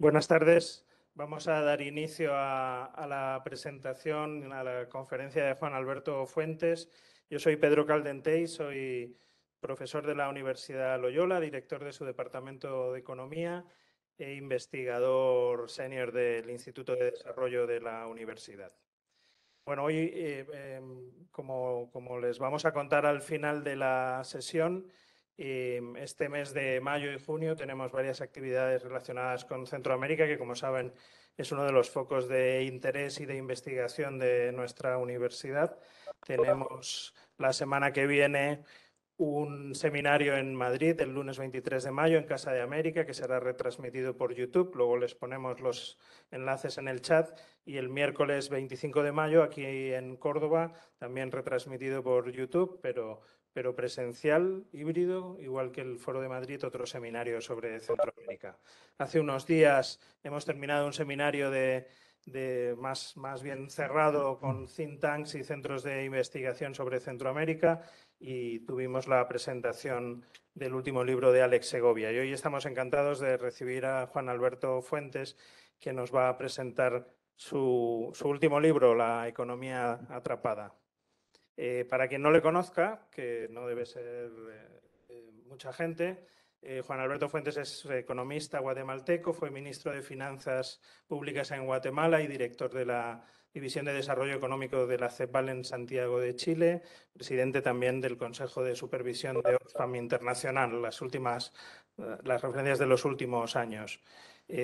Buenas tardes. Vamos a dar inicio a, la presentación, a la conferencia de Juan Alberto Fuentes. Yo soy Pedro Caldentey, soy profesor de la Universidad Loyola, director de su Departamento de Economía e investigador senior del Instituto de Desarrollo de la Universidad. Bueno, hoy, eh, em, como les vamos a contar al final de la sesión, este mes de mayo y junio tenemos varias actividades relacionadas con Centroamérica, que como saben es uno de los focos de interés y de investigación de nuestra universidad. Tenemos la semana que viene un seminario en Madrid el lunes 23 de mayo en Casa de América que será retransmitido por YouTube. Luego les ponemos los enlaces en el chat y el miércoles 25 de mayo aquí en Córdoba también retransmitido por YouTube, pero pero presencial, híbrido, igual que el Foro de Madrid, otro seminario sobre Centroamérica. Hace unos días hemos terminado un seminario de, más, más bien cerrado con think tanks y centros de investigación sobre Centroamérica y tuvimos la presentación del último libro de Alex Segovia. Y hoy estamos encantados de recibir a Juan Alberto Fuentes, que nos va a presentar su último libro, La economía atrapada. Eh, para quien no le conozca, que no debe ser eh, eh, mucha gente, Juan Alberto Fuentes es economista guatemalteco, fue ministro de Finanzas Públicas en Guatemala y director de la División de Desarrollo Económico de la CEPAL en Santiago de Chile, presidente también del Consejo de Supervisión de Oxfam Internacional, las últimas, las referencias de los últimos años.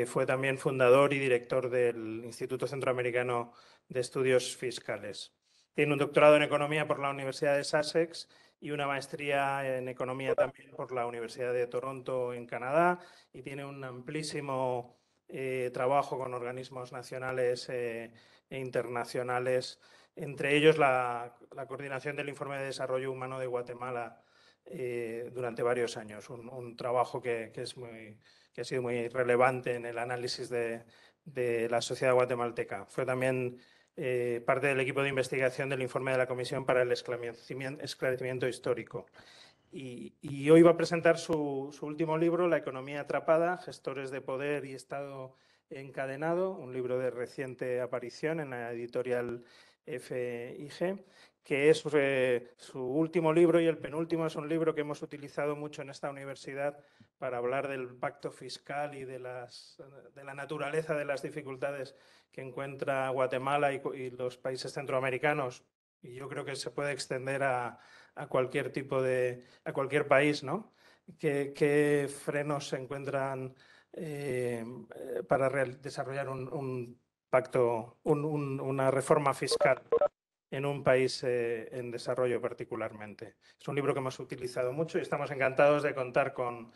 fue también fundador y director del Instituto Centroamericano de Estudios Fiscales. Tiene un doctorado en economía por la Universidad de Sussex y una maestría en economía también por la Universidad de Toronto en Canadá y tiene un amplísimo eh, trabajo con organismos nacionales eh, e internacionales, entre ellos la, coordinación del informe de desarrollo humano de Guatemala eh, durante varios años, un, trabajo que, es muy, ha sido muy relevante en el análisis de, de la sociedad guatemalteca. Fue también eh, parte del equipo de investigación del informe de la Comisión para el Esclarecimiento, Histórico. Y, hoy va a presentar su, último libro, La economía atrapada, gestores de poder y Estado encadenado, un libro de reciente aparición en la editorial FIG, que es eh, su último libro y el penúltimo es un libro que hemos utilizado mucho en esta universidad para hablar del pacto fiscal y de, las, de la naturaleza de las dificultades que encuentra Guatemala y, los países centroamericanos. Y yo creo que se puede extender a, cualquier tipo de, a cualquier país, ¿no? ¿Qué, frenos se encuentran eh, para desarrollar un, pacto, una reforma fiscal? en un país eh, en desarrollo particularmente. Es un libro que hemos utilizado mucho y estamos encantados de contar con,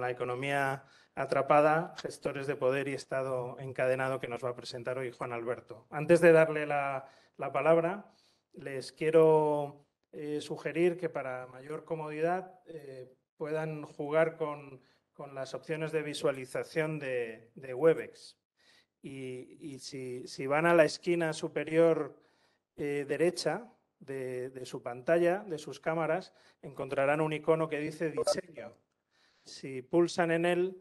la economía atrapada, gestores de poder y Estado encadenado que nos va a presentar hoy Juan Alberto. Antes de darle la, palabra, les quiero eh, sugerir que para mayor comodidad eh, puedan jugar con, con, las opciones de visualización de, WebEx. Y, si, si van a la esquina superior eh, derecha de, su pantalla, de sus cámaras, encontrarán un icono que dice diseño. Si pulsan en él,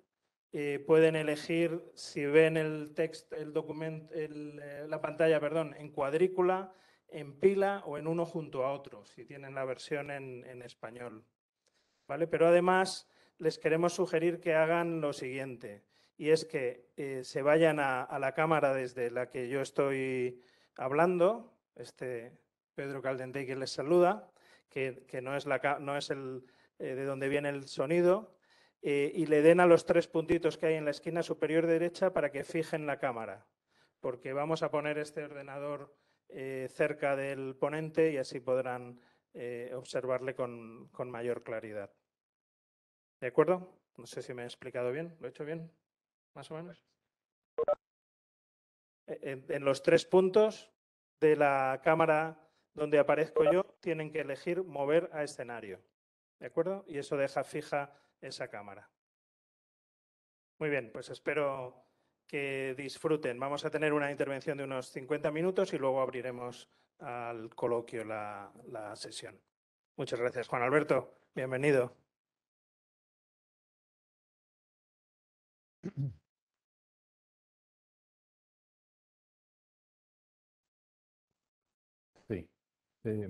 eh, pueden elegir si ven el texto, el documento, eh, la pantalla, perdón, en cuadrícula, en pila o en uno junto a otro, si tienen la versión en, español. ¿Vale? Pero además les queremos sugerir que hagan lo siguiente, y es que se vayan a, la cámara desde la que yo estoy hablando, este Pedro Caldente que les saluda, que, no es, la, no es el, eh, de donde viene el sonido, eh, y le den a los tres puntitos que hay en la esquina superior derecha para que fijen la cámara, porque vamos a poner este ordenador eh, cerca del ponente y así podrán observarle con, con mayor claridad. ¿De acuerdo? No sé si me he explicado bien, ¿lo he hecho bien? ¿Más o menos? Pues en los tres puntos, de la cámara donde aparezco yo tienen que elegir mover a escenario. ¿De acuerdo? Y eso deja fija esa cámara. Muy bien, pues espero que disfruten. Vamos a tener una intervención de unos 50 minutos y luego abriremos al coloquio la, la sesión. Muchas gracias, Juan Alberto. Bienvenido. Este,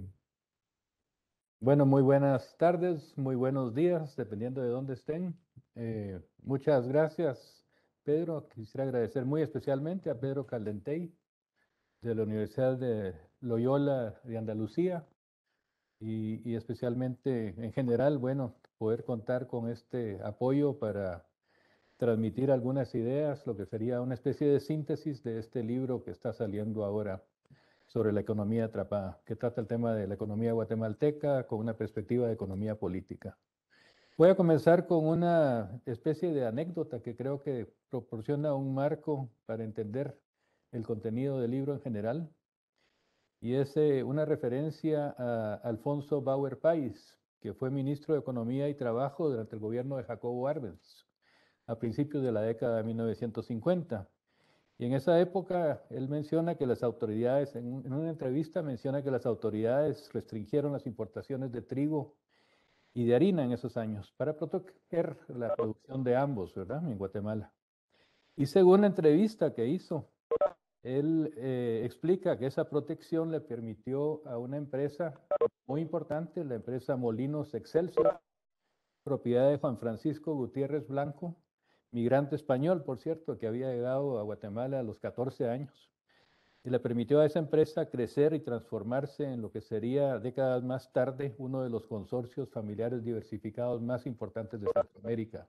bueno, muy buenas tardes, muy buenos días, dependiendo de dónde estén. Eh, muchas gracias, Pedro. Quisiera agradecer muy especialmente a Pedro Caldentey de la Universidad de Loyola de Andalucía y, y especialmente en general, bueno, poder contar con este apoyo para transmitir algunas ideas, lo que sería una especie de síntesis de este libro que está saliendo ahora sobre la economía atrapada, que trata el tema de la economía guatemalteca con una perspectiva de economía política. Voy a comenzar con una especie de anécdota que creo que proporciona un marco para entender el contenido del libro en general, y es eh, una referencia a Alfonso Bauer Pais, que fue ministro de Economía y Trabajo durante el gobierno de Jacobo Árbenz, a principios de la década de 1950. Y en esa época él menciona que las autoridades, en, una entrevista menciona que las autoridades restringieron las importaciones de trigo y de harina en esos años para proteger la producción de ambos, ¿verdad? En Guatemala. Y según la entrevista que hizo, él eh, explica que esa protección le permitió a una empresa muy importante, la empresa Molinos Excelsior, propiedad de Juan Francisco Gutiérrez Blanco, migrante español, por cierto, que había llegado a Guatemala a los 14 años, y le permitió a esa empresa crecer y transformarse en lo que sería décadas más tarde uno de los consorcios familiares diversificados más importantes de Centroamérica,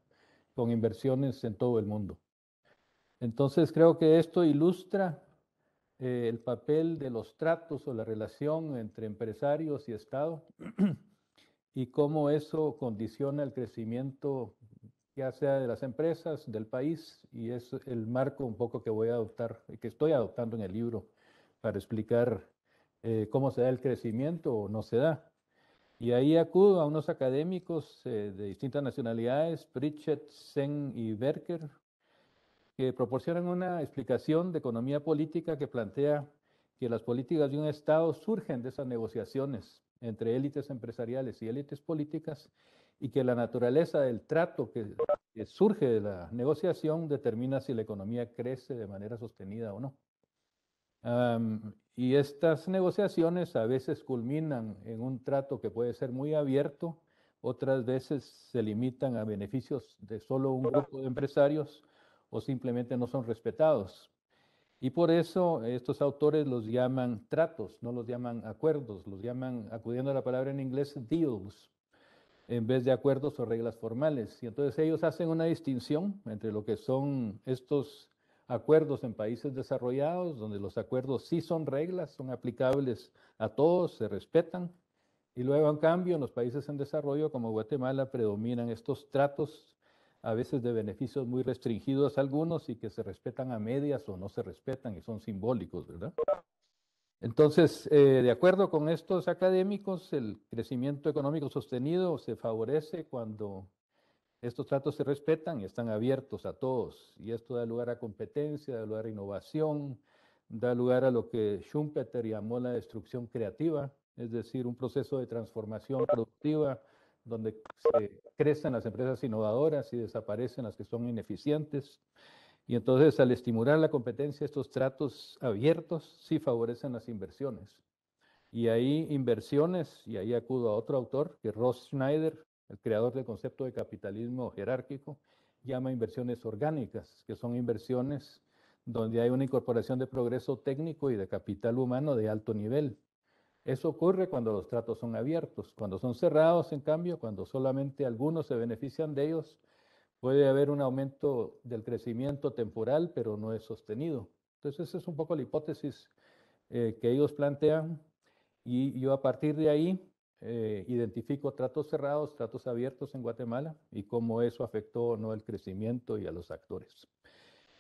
con inversiones en todo el mundo. Entonces creo que esto ilustra eh, el papel de los tratos o la relación entre empresarios y Estado y cómo eso condiciona el crecimiento ya sea de las empresas, del país, y es el marco un poco que voy a adoptar, que estoy adoptando en el libro para explicar eh, cómo se da el crecimiento o no se da. Y ahí acudo a unos académicos eh, de distintas nacionalidades, Pritchett, Sen y Berker, que proporcionan una explicación de economía política que plantea que las políticas de un Estado surgen de esas negociaciones entre élites empresariales y élites políticas y que la naturaleza del trato que, surge de la negociación determina si la economía crece de manera sostenida o no. y estas negociaciones a veces culminan en un trato que puede ser muy abierto, otras veces se limitan a beneficios de solo un grupo de empresarios o simplemente no son respetados. Y por eso estos autores los llaman tratos, no los llaman acuerdos, los llaman, acudiendo a la palabra en inglés, deals en vez de acuerdos o reglas formales. Y entonces ellos hacen una distinción entre lo que son estos acuerdos en países desarrollados, donde los acuerdos sí son reglas, son aplicables a todos, se respetan, y luego en cambio en los países en desarrollo como Guatemala predominan estos tratos a veces de beneficios muy restringidos a algunos y que se respetan a medias o no se respetan y son simbólicos, ¿verdad? Entonces, eh, de acuerdo con estos académicos, el crecimiento económico sostenido se favorece cuando estos tratos se respetan y están abiertos a todos. Y esto da lugar a competencia, da lugar a innovación, da lugar a lo que Schumpeter llamó la destrucción creativa, es decir, un proceso de transformación productiva donde crecen las empresas innovadoras y desaparecen las que son ineficientes. Y entonces, al estimular la competencia, estos tratos abiertos sí favorecen las inversiones. Y ahí inversiones, y ahí acudo a otro autor, que Ross Schneider, el creador del concepto de capitalismo jerárquico, llama inversiones orgánicas, que son inversiones donde hay una incorporación de progreso técnico y de capital humano de alto nivel. Eso ocurre cuando los tratos son abiertos. Cuando son cerrados, en cambio, cuando solamente algunos se benefician de ellos, Puede haber un aumento del crecimiento temporal, pero no es sostenido. Entonces, esa es un poco la hipótesis eh, que ellos plantean y yo a partir de ahí eh, identifico tratos cerrados, tratos abiertos en Guatemala y cómo eso afectó o no el crecimiento y a los actores.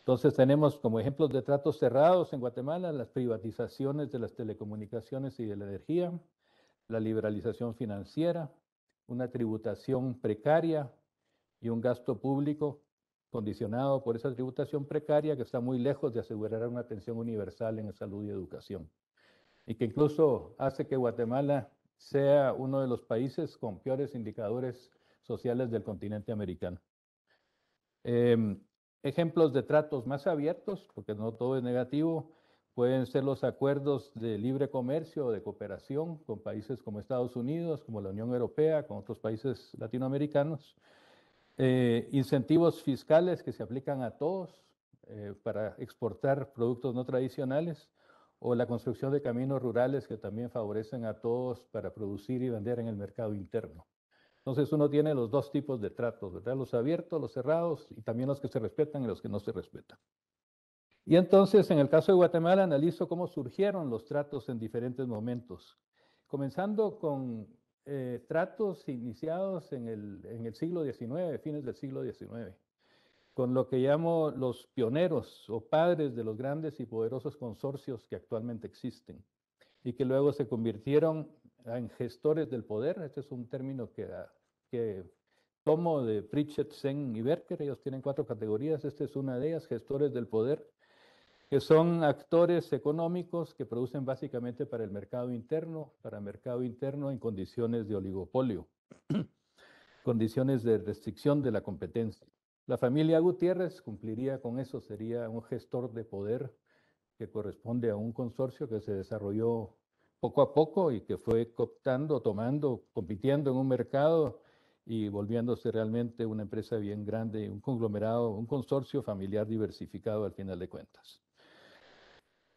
Entonces tenemos como ejemplos de tratos cerrados en Guatemala las privatizaciones de las telecomunicaciones y de la energía, la liberalización financiera, una tributación precaria y un gasto público condicionado por esa tributación precaria que está muy lejos de asegurar una atención universal en salud y educación. Y que incluso hace que Guatemala sea uno de los países con peores indicadores sociales del continente americano. Em, ejemplos de tratos más abiertos, porque no todo es negativo, pueden ser los acuerdos de libre comercio o de cooperación con países como Estados Unidos, como la Unión Europea, con otros países latinoamericanos, eh, incentivos fiscales que se aplican a todos eh, para exportar productos no tradicionales o la construcción de caminos rurales que también favorecen a todos para producir y vender en el mercado interno. Entonces uno tiene los dos tipos de tratos, ¿verdad? Los abiertos, los cerrados y también los que se respetan y los que no se respetan. Y entonces en el caso de Guatemala analizo cómo surgieron los tratos en diferentes momentos, comenzando con eh, tratos iniciados en el, siglo XIX, fines del siglo XIX, con lo que llamo los pioneros o padres de los grandes y poderosos consorcios que actualmente existen y que luego se convirtieron en gestores del poder. Este es un término que, ah, que tomo de Pritchett, Sen y Berker. Ellos tienen cuatro categorías. Esta es una de ellas, gestores del poder que son actores económicos que producen básicamente para el mercado interno, para mercado interno en condiciones de oligopolio, condiciones de restricción de la competencia. La familia Gutiérrez cumpliría con eso, sería un gestor de poder que corresponde a un consorcio que se desarrolló poco a poco y que fue cooptando, tomando, compitiendo en un mercado y volviéndose realmente una empresa bien grande, un conglomerado, un consorcio familiar diversificado al final de cuentas.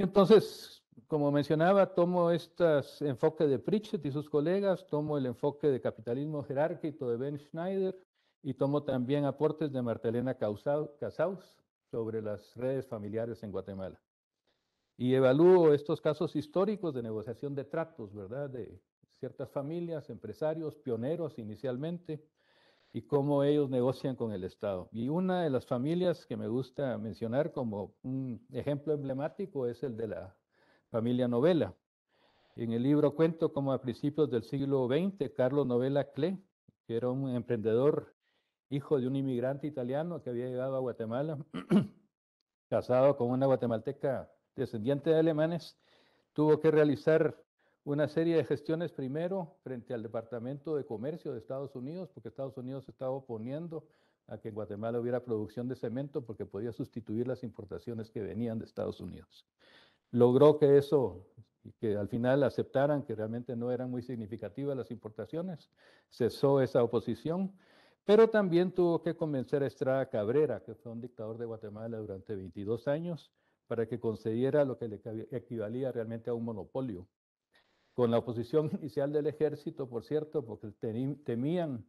Entonces, como mencionaba, tomo este enfoque de Pritchett y sus colegas, tomo el enfoque de capitalismo jerárquico de Ben Schneider y tomo también aportes de Martelena Casaus sobre las redes familiares en Guatemala. Y evalúo estos casos históricos de negociación de tratos, ¿verdad? De ciertas familias, empresarios, pioneros inicialmente, y cómo ellos negocian con el Estado. Y una de las familias que me gusta mencionar como un ejemplo emblemático es el de la familia Novela. En el libro cuento cómo a principios del siglo XX, Carlos Novela Cle, que era un emprendedor, hijo de un inmigrante italiano que había llegado a Guatemala, casado con una guatemalteca descendiente de alemanes, tuvo que realizar una serie de gestiones primero frente al Departamento de Comercio de Estados Unidos, porque Estados Unidos estaba oponiendo a que en Guatemala hubiera producción de cemento porque podía sustituir las importaciones que venían de Estados Unidos. Logró que eso, que al final aceptaran que realmente no eran muy significativas las importaciones, cesó esa oposición, pero también tuvo que convencer a Estrada Cabrera, que fue un dictador de Guatemala durante 22 años, para que concediera lo que le equivalía realmente a un monopolio con la oposición inicial del ejército, por cierto, porque temían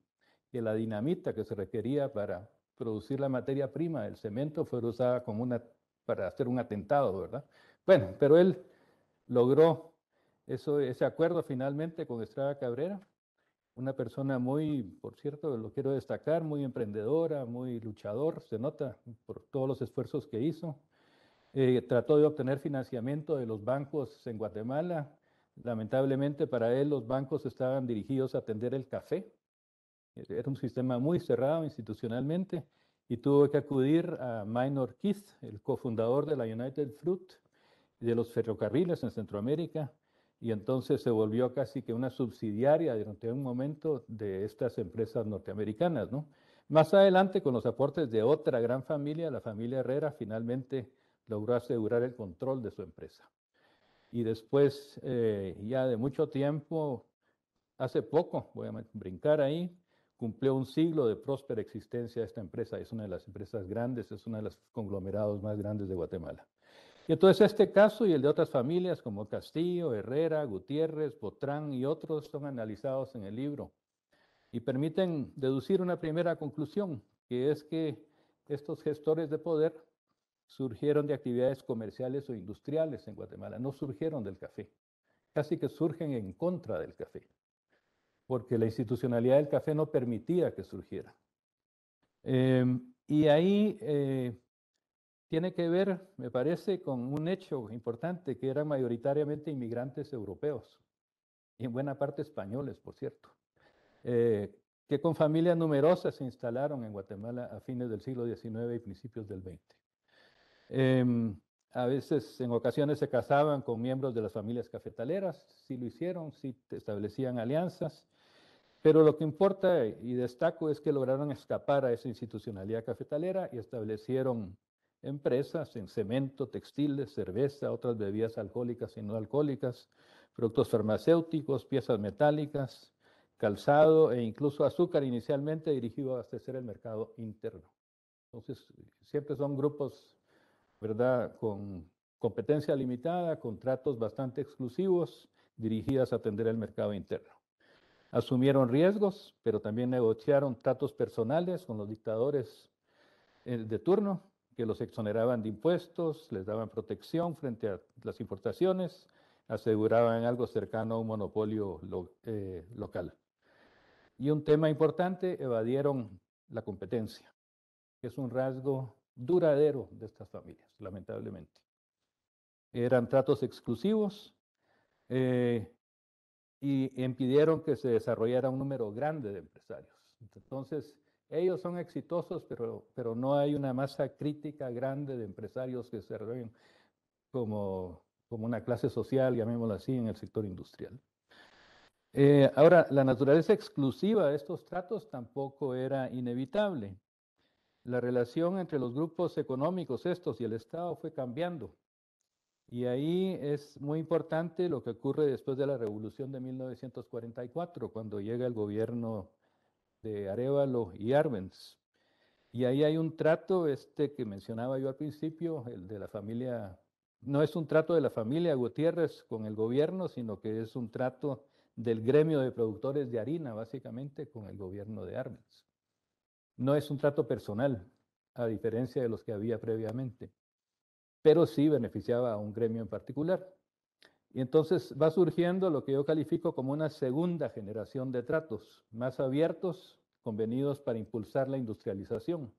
que la dinamita que se requería para producir la materia prima el cemento fuera usada como una, para hacer un atentado, ¿verdad? Bueno, pero él logró ese acuerdo finalmente con Estrada Cabrera, una persona muy, por cierto, lo quiero destacar, muy emprendedora, muy luchador, se nota por todos los esfuerzos que hizo. Eh, trató de obtener financiamiento de los bancos en Guatemala, Lamentablemente para él los bancos estaban dirigidos a atender el café. Era un sistema muy cerrado institucionalmente y tuvo que acudir a Minor Keith, el cofundador de la United Fruit, de los ferrocarriles en Centroamérica, y entonces se volvió casi que una subsidiaria durante un momento de estas empresas norteamericanas. Más adelante, con los aportes de otra gran familia, la familia Herrera finalmente logró asegurar el control de su empresa. Y después, eh, ya de mucho tiempo, hace poco, voy a brincar ahí, cumplió un siglo de próspera existencia esta empresa. Es una de las empresas grandes, es una de los conglomerados más grandes de Guatemala. Y entonces este caso y el de otras familias como Castillo, Herrera, Gutiérrez, Botrán y otros son analizados en el libro y permiten deducir una primera conclusión, que es que estos gestores de poder surgieron de actividades comerciales o industriales en Guatemala, no surgieron del café, casi que surgen en contra del café, porque la institucionalidad del café no permitía que surgiera. Em, y ahí eh, tiene que ver, me parece, con un hecho importante, que eran mayoritariamente inmigrantes europeos, y en buena parte españoles, por cierto, eh, que con familias numerosas se instalaron en Guatemala a fines del siglo XIX y principios del XX. Em, a veces, en ocasiones, se casaban con miembros de las familias cafetaleras, sí lo hicieron, sí establecían alianzas, pero lo que importa y destaco es que lograron escapar a esa institucionalidad cafetalera y establecieron empresas en cemento, textiles, cerveza, otras bebidas alcohólicas y no alcohólicas, productos farmacéuticos, piezas metálicas, calzado e incluso azúcar inicialmente dirigido a abastecer el mercado interno. Entonces, siempre son grupos ¿verdad? Con competencia limitada, contratos bastante exclusivos dirigidas a atender el mercado interno. Asumieron riesgos, pero también negociaron tratos personales con los dictadores eh, de turno, que los exoneraban de impuestos, les daban protección frente a las importaciones, aseguraban algo cercano a un monopolio eh, local. Y un tema importante, evadieron la competencia, que es un rasgo duradero de estas familias, lamentablemente. Eran tratos exclusivos eh, y impidieron que se desarrollara un número grande de empresarios. Entonces, ellos son exitosos, pero, pero no hay una masa crítica grande de empresarios que se desarrollen como, como una clase social, llamémoslo así, en el sector industrial. Eh, ahora, la naturaleza exclusiva de estos tratos tampoco era inevitable la relación entre los grupos económicos estos y el Estado fue cambiando. Y ahí es muy importante lo que ocurre después de la revolución de 1944, cuando llega el gobierno de Arevalo y Arbenz. Y ahí hay un trato, este que mencionaba yo al principio, el de la familia, no es un trato de la familia Gutiérrez con el gobierno, sino que es un trato del gremio de productores de harina, básicamente, con el gobierno de Arbenz. No es un trato personal, a diferencia de los que había previamente, pero sí beneficiaba a un gremio en particular. Y entonces va surgiendo lo que yo califico como una segunda generación de tratos, más abiertos, convenidos para impulsar la industrialización.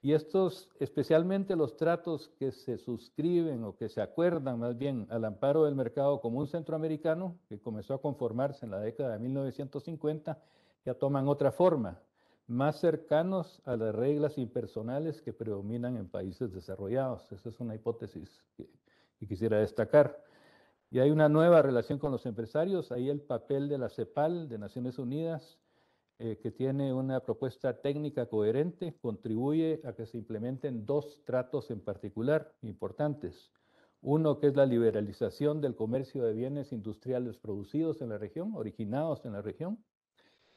Y estos, especialmente los tratos que se suscriben o que se acuerdan más bien al amparo del mercado común centroamericano, que comenzó a conformarse en la década de 1950, ya toman otra forma más cercanos a las reglas impersonales que predominan en países desarrollados. Esa es una hipótesis que, quisiera destacar. Y hay una nueva relación con los empresarios, ahí el papel de la CEPAL de Naciones Unidas, eh, que tiene una propuesta técnica coherente, contribuye a que se implementen dos tratos en particular importantes. Uno que es la liberalización del comercio de bienes industriales producidos en la región, originados en la región,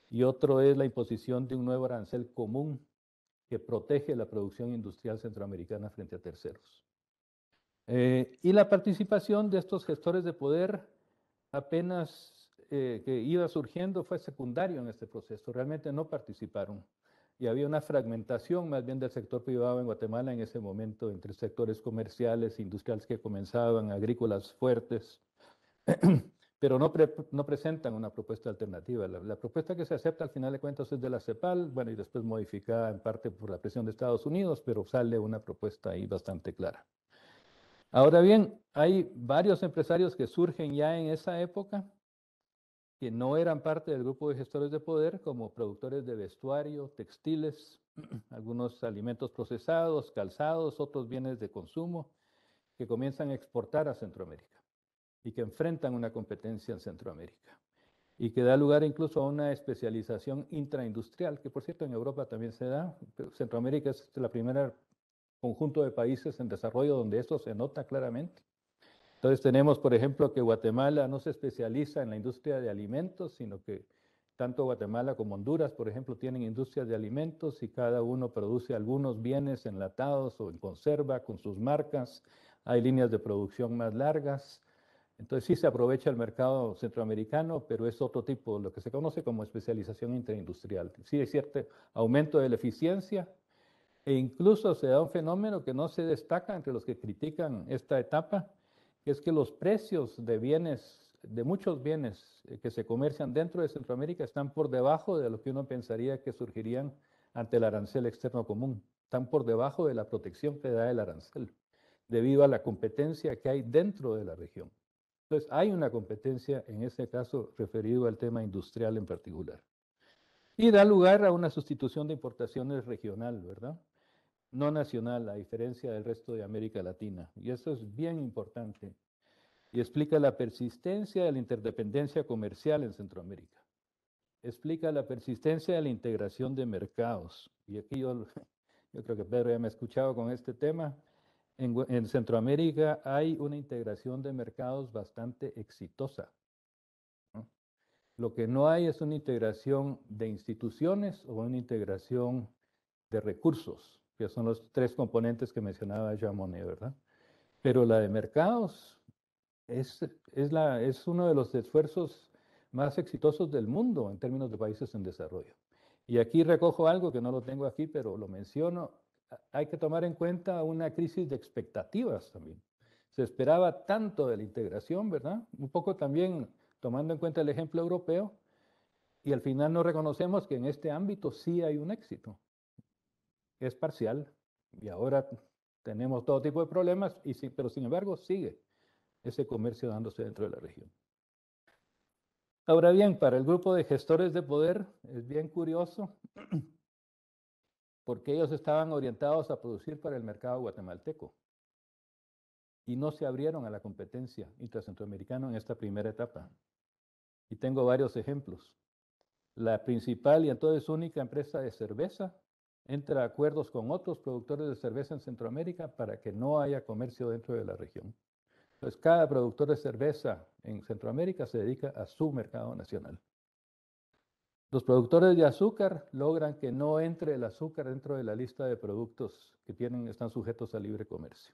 y otro es la imposición de un nuevo arancel común que protege la producción industrial centroamericana frente a terceros. Eh, y la participación de estos gestores de poder apenas eh, que iba surgiendo fue secundario en este proceso, realmente no participaron. Y había una fragmentación más bien del sector privado en Guatemala en ese momento entre sectores comerciales, industriales que comenzaban, agrícolas fuertes. pero no, presentan una propuesta alternativa. La, la, propuesta que se acepta al final de cuentas es de la CEPAL, bueno, y después modificada en parte por la presión de Estados Unidos, pero sale una propuesta ahí bastante clara. Ahora bien, hay varios empresarios que surgen ya en esa época que no eran parte del grupo de gestores de poder, como productores de vestuario, textiles, algunos alimentos procesados, calzados, otros bienes de consumo, que comienzan a exportar a Centroamérica y que enfrentan una competencia en Centroamérica y que da lugar incluso a una especialización intraindustrial, que por cierto en Europa también se da. Centroamérica es la primera conjunto de países en desarrollo donde esto se nota claramente. Entonces tenemos, por ejemplo, que Guatemala no se especializa en la industria de alimentos, sino que tanto Guatemala como Honduras, por ejemplo, tienen industrias de alimentos y cada uno produce algunos bienes enlatados o en conserva con sus marcas. Hay líneas de producción más largas. Entonces sí se aprovecha el mercado centroamericano, pero es otro tipo, de lo que se conoce como especialización interindustrial. Sí hay cierto aumento de la eficiencia e incluso se da un fenómeno que no se destaca entre los que critican esta etapa, que es que los precios de bienes, de muchos bienes eh, que se comercian dentro de Centroamérica están por debajo de lo que uno pensaría que surgirían ante el arancel externo común, están por debajo de la protección que da el arancel, debido a la competencia que hay dentro de la región. Entonces, hay una competencia en este caso referido al tema industrial en particular. Y da lugar a una sustitución de importaciones regional, ¿verdad? No nacional, a diferencia del resto de América Latina. Y eso es bien importante. Y explica la persistencia de la interdependencia comercial en Centroamérica. Explica la persistencia de la integración de mercados. Y aquí yo, yo creo que Pedro ya me ha escuchado con este tema. En, Centroamérica hay una integración de mercados bastante exitosa. Lo que no hay es una integración de instituciones o una integración de recursos, que son los tres componentes que mencionaba Jean Monnet, ¿verdad? Pero la de mercados es, la, es uno de los esfuerzos más exitosos del mundo en términos de países en desarrollo. Y aquí recojo algo que no lo tengo aquí, pero lo menciono hay que tomar en cuenta una crisis de expectativas también. Se esperaba tanto de la integración, ¿verdad? Un poco también tomando en cuenta el ejemplo europeo, y al final no reconocemos que en este ámbito sí hay un éxito. Es parcial y ahora tenemos todo tipo de problemas, y sí, pero sin embargo sigue ese comercio dándose dentro de la región. Ahora bien, para el grupo de gestores de poder es bien curioso porque ellos estaban orientados a producir para el mercado guatemalteco y no se abrieron a la competencia intracentroamericana en esta primera etapa. Y tengo varios ejemplos. La principal y entonces única empresa de cerveza entra a acuerdos con otros productores de cerveza en Centroamérica para que no haya comercio dentro de la región. Entonces, cada productor de cerveza en Centroamérica se dedica a su mercado nacional. Los productores de azúcar logran que no entre el azúcar dentro de la lista de productos que tienen, están sujetos a libre comercio.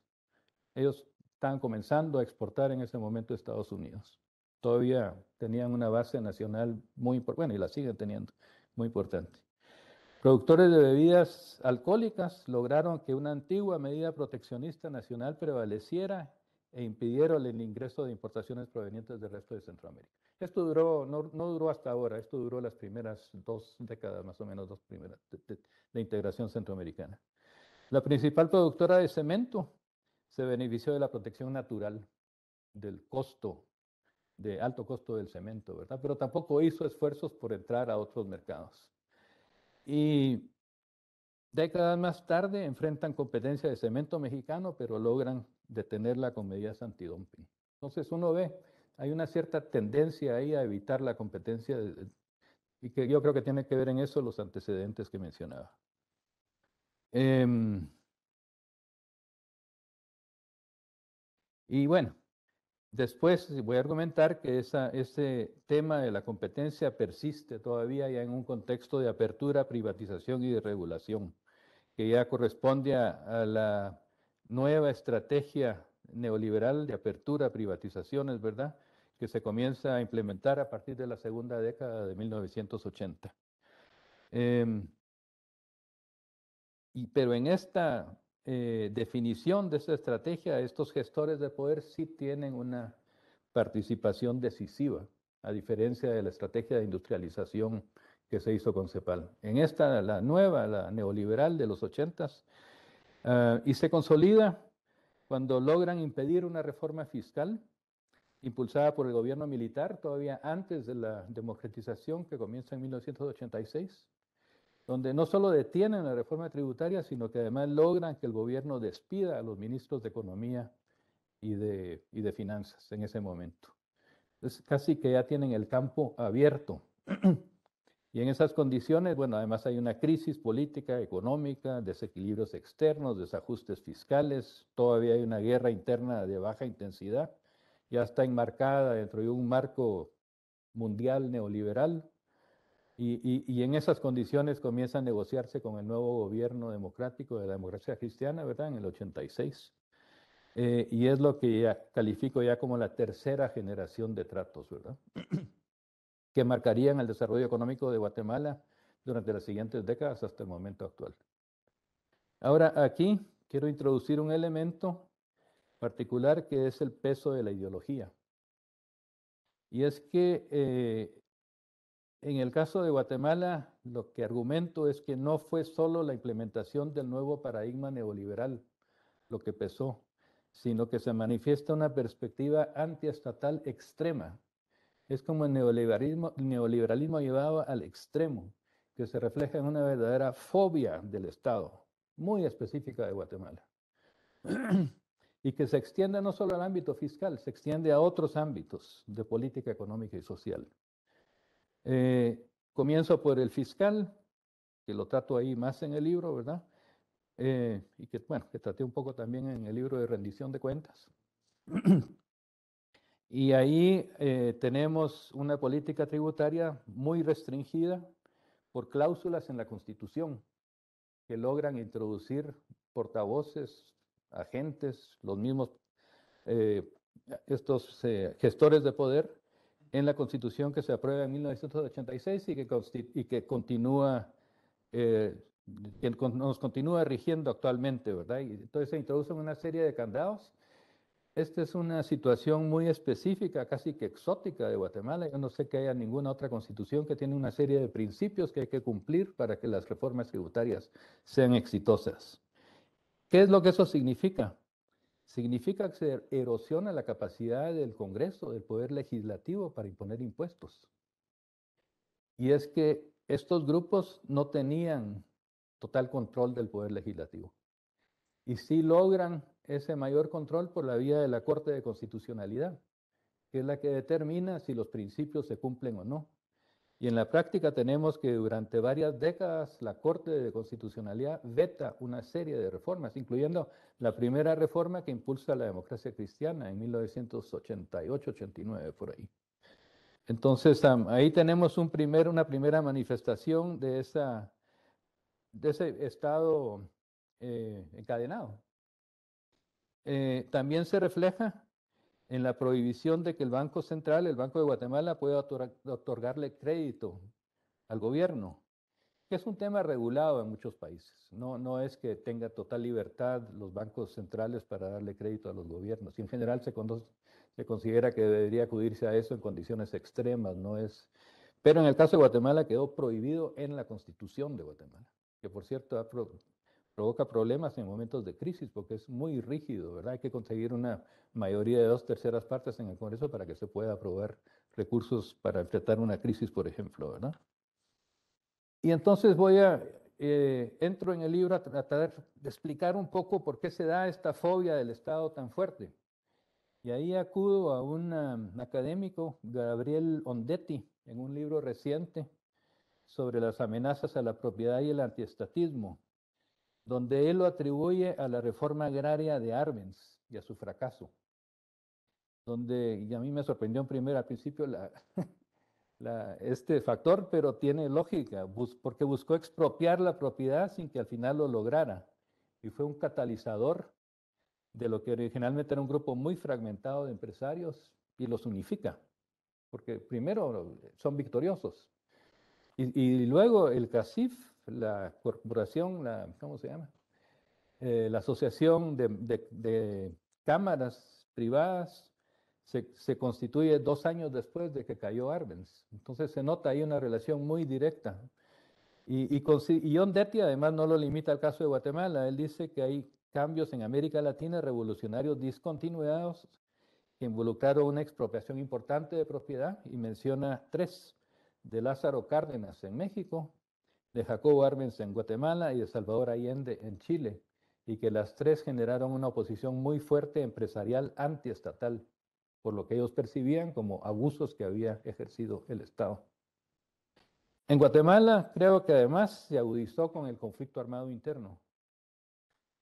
Ellos están comenzando a exportar en ese momento a Estados Unidos. Todavía tenían una base nacional muy importante, bueno, y la siguen teniendo, muy importante. Productores de bebidas alcohólicas lograron que una antigua medida proteccionista nacional prevaleciera e impidieron el ingreso de importaciones provenientes del resto de Centroamérica. Esto duró, no, duró hasta ahora, esto duró las primeras dos décadas, más o menos dos primeras, de, de integración centroamericana. La principal productora de cemento se benefició de la protección natural, del costo, de alto costo del cemento, ¿verdad? Pero tampoco hizo esfuerzos por entrar a otros mercados. Y décadas más tarde enfrentan competencia de cemento mexicano, pero logran detenerla con medidas antidumping. Entonces uno ve hay una cierta tendencia ahí a evitar la competencia y que yo creo que tiene que ver en eso los antecedentes que mencionaba. Em, y bueno, después voy a argumentar que ese tema de la competencia persiste todavía ya en un contexto de apertura, privatización y de regulación, que ya corresponde a, a la nueva estrategia neoliberal de apertura, privatizaciones, ¿verdad? que se comienza a implementar a partir de la segunda década de 1980. Em, y, pero en esta eh, definición de esta estrategia, estos gestores de poder sí tienen una participación decisiva, a diferencia de la estrategia de industrialización que se hizo con CEPAL. En esta, la nueva, la neoliberal de los ochentas, ah, y se consolida cuando logran impedir una reforma fiscal impulsada por el gobierno militar todavía antes de la democratización que comienza en 1986, donde no solo detienen la reforma tributaria, sino que además logran que el gobierno despida a los ministros de Economía y de, de Finanzas en ese momento. Entonces, casi que ya tienen el campo abierto. y en esas condiciones, bueno, además hay una crisis política, económica, desequilibrios externos, desajustes fiscales, todavía hay una guerra interna de baja intensidad ya está enmarcada dentro de un marco mundial neoliberal y, y, en esas condiciones comienza a negociarse con el nuevo gobierno democrático de la democracia cristiana, ¿verdad? En el 86. Eh, y es lo que califico ya como la tercera generación de tratos, ¿verdad? que marcarían el desarrollo económico de Guatemala durante las siguientes décadas hasta el momento actual. Ahora aquí quiero introducir un elemento particular que es el peso de la ideología. Y es que eh, en el caso de Guatemala, lo que argumento es que no fue solo la implementación del nuevo paradigma neoliberal lo que pesó, sino que se manifiesta una perspectiva antiestatal extrema. Es como el neoliberalismo, neoliberalismo llevado al extremo, que se refleja en una verdadera fobia del Estado, muy específica de Guatemala. y que se extiende no solo al ámbito fiscal, se extiende a otros ámbitos de política económica y social. Eh, comienzo por el fiscal, que lo trato ahí más en el libro, ¿verdad? Eh, y que, bueno, que traté un poco también en el libro de rendición de cuentas. y ahí eh, tenemos una política tributaria muy restringida por cláusulas en la Constitución que logran introducir portavoces agentes, los mismos eh, estos eh, gestores de poder en la constitución que se aprueba en 1986 y que, continúa, eh, nos continúa rigiendo actualmente, ¿verdad? Y entonces se introducen una serie de candados. Esta es una situación muy específica, casi que exótica de Guatemala. Yo no sé que haya ninguna otra constitución que tiene una serie de principios que hay que cumplir para que las reformas tributarias sean exitosas. ¿Qué es lo que eso significa? Significa que se erosiona la capacidad del Congreso, del Poder Legislativo para imponer impuestos. Y es que estos grupos no tenían total control del Poder Legislativo. Y sí logran ese mayor control por la vía de la Corte de Constitucionalidad, que es la que determina si los principios se cumplen o no. Y en la práctica tenemos que durante varias décadas la Corte de Constitucionalidad veta una serie de reformas, incluyendo la primera reforma que impulsa la democracia cristiana en 1988-89, por ahí. Entonces, ahí tenemos un una primera manifestación de, esa, de ese estado eh, encadenado. Eh, también se refleja en la prohibición de que el Banco Central, el Banco de Guatemala, pueda otorgarle crédito al gobierno, que es un tema regulado en muchos países. No, no es que tenga total libertad los bancos centrales para darle crédito a los gobiernos. Y en general se, considera que debería acudirse a eso en condiciones extremas, no es... Pero en el caso de Guatemala quedó prohibido en la constitución de Guatemala, que por cierto ha provoca problemas en momentos de crisis porque es muy rígido, ¿verdad? Hay que conseguir una mayoría de dos terceras partes en el Congreso para que se pueda aprobar recursos para enfrentar una crisis, por ejemplo, ¿verdad? Y entonces voy a, eh, entro en el libro a tratar de explicar un poco por qué se da esta fobia del Estado tan fuerte. Y ahí acudo a un um, académico, Gabriel Ondetti, en un libro reciente sobre las amenazas a la propiedad y el antiestatismo, donde él lo atribuye a la reforma agraria de Arbenz y a su fracaso, donde, y a mí me sorprendió en primer, al principio este factor, pero tiene lógica, porque buscó expropiar la propiedad sin que al final lo lograra, y fue un catalizador de lo que originalmente era un grupo muy fragmentado de empresarios y los unifica, porque primero son victoriosos. Y, y luego el CACIF la corporación, la, ¿cómo se llama? Eh, la asociación de, cámaras privadas se, constituye dos años después de que cayó Arbenz. Entonces se nota ahí una relación muy directa. Y, y, además no lo limita al caso de Guatemala. Él dice que hay cambios en América Latina revolucionarios discontinuados que involucraron una expropiación importante de propiedad y menciona tres de Lázaro Cárdenas en México, de Jacobo Arbenz en Guatemala y de Salvador Allende en Chile, y que las tres generaron una oposición muy fuerte empresarial antiestatal, por lo que ellos percibían como abusos que había ejercido el Estado. En Guatemala creo que además se agudizó con el conflicto armado interno,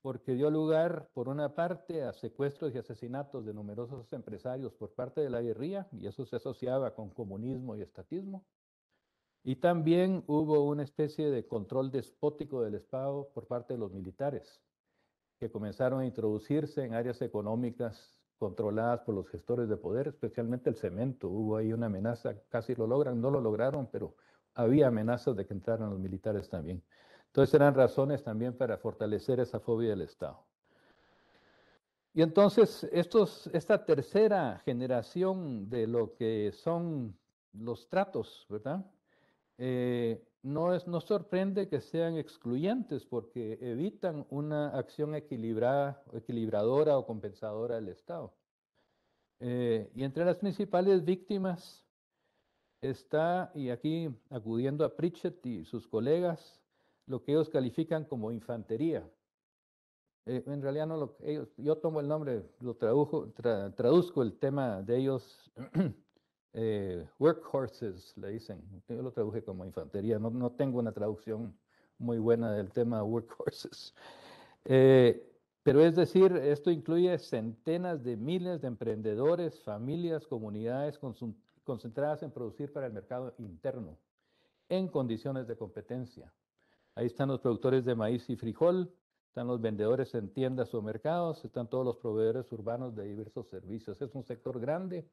porque dio lugar, por una parte, a secuestros y asesinatos de numerosos empresarios por parte de la guerrilla, y eso se asociaba con comunismo y estatismo, y también hubo una especie de control despótico del Estado por parte de los militares, que comenzaron a introducirse en áreas económicas controladas por los gestores de poder, especialmente el cemento. Hubo ahí una amenaza, casi lo logran, no lo lograron, pero había amenazas de que entraran los militares también. Entonces eran razones también para fortalecer esa fobia del Estado. Y entonces estos, esta tercera generación de lo que son los tratos, ¿verdad? Eh, no, es, no sorprende que sean excluyentes porque evitan una acción equilibrada, equilibradora o compensadora del Estado. Eh, y entre las principales víctimas está, y aquí acudiendo a Pritchett y sus colegas, lo que ellos califican como infantería. Eh, en realidad no lo ellos, yo tomo el nombre, lo tradujo, traduzco el tema de ellos Eh, workhorses, le dicen. Yo lo traduje como infantería, no, tengo una traducción muy buena del tema workhorses. Eh, pero es decir, esto incluye centenas de miles de emprendedores, familias, comunidades concentradas en producir para el mercado interno, en condiciones de competencia. Ahí están los productores de maíz y frijol, están los vendedores en tiendas o mercados, están todos los proveedores urbanos de diversos servicios. Es un sector grande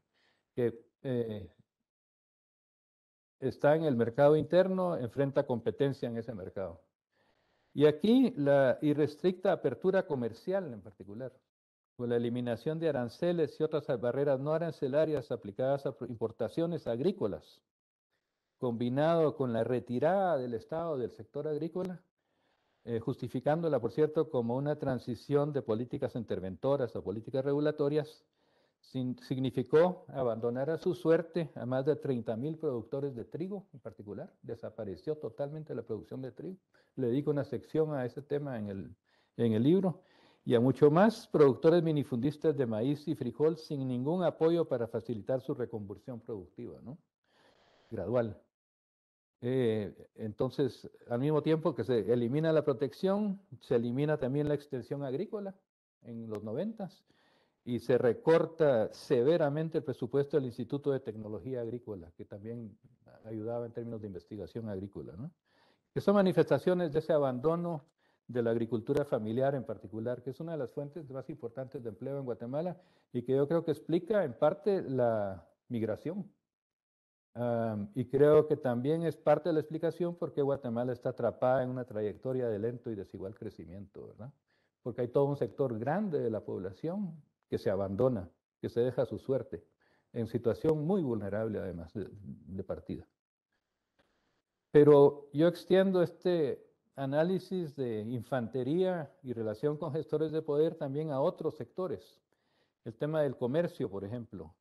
que eh, está en el mercado interno, enfrenta competencia en ese mercado. Y aquí la irrestricta apertura comercial en particular, con la eliminación de aranceles y otras barreras no arancelarias aplicadas a importaciones agrícolas, combinado con la retirada del Estado del sector agrícola, eh, justificándola, por cierto, como una transición de políticas interventoras a políticas regulatorias, significó abandonar a su suerte a más de 30.000 productores de trigo en particular. Desapareció totalmente la producción de trigo. Le dedico una sección a ese tema en el, libro. Y a mucho más, productores minifundistas de maíz y frijol sin ningún apoyo para facilitar su reconversión productiva, ¿no? Gradual. Eh, entonces, al mismo tiempo que se elimina la protección, se elimina también la extensión agrícola en los noventas y se recorta severamente el presupuesto del Instituto de Tecnología Agrícola, que también ayudaba en términos de investigación agrícola. ¿no? Que son manifestaciones de ese abandono de la agricultura familiar en particular, que es una de las fuentes más importantes de empleo en Guatemala y que yo creo que explica en parte la migración. y creo que también es parte de la explicación por qué Guatemala está atrapada en una trayectoria de lento y desigual crecimiento, ¿verdad? Porque hay todo un sector grande de la población que se abandona, que se deja su suerte, en situación muy vulnerable además de, de partida. Pero yo extiendo este análisis de infantería y relación con gestores de poder también a otros sectores. El tema del comercio, por ejemplo,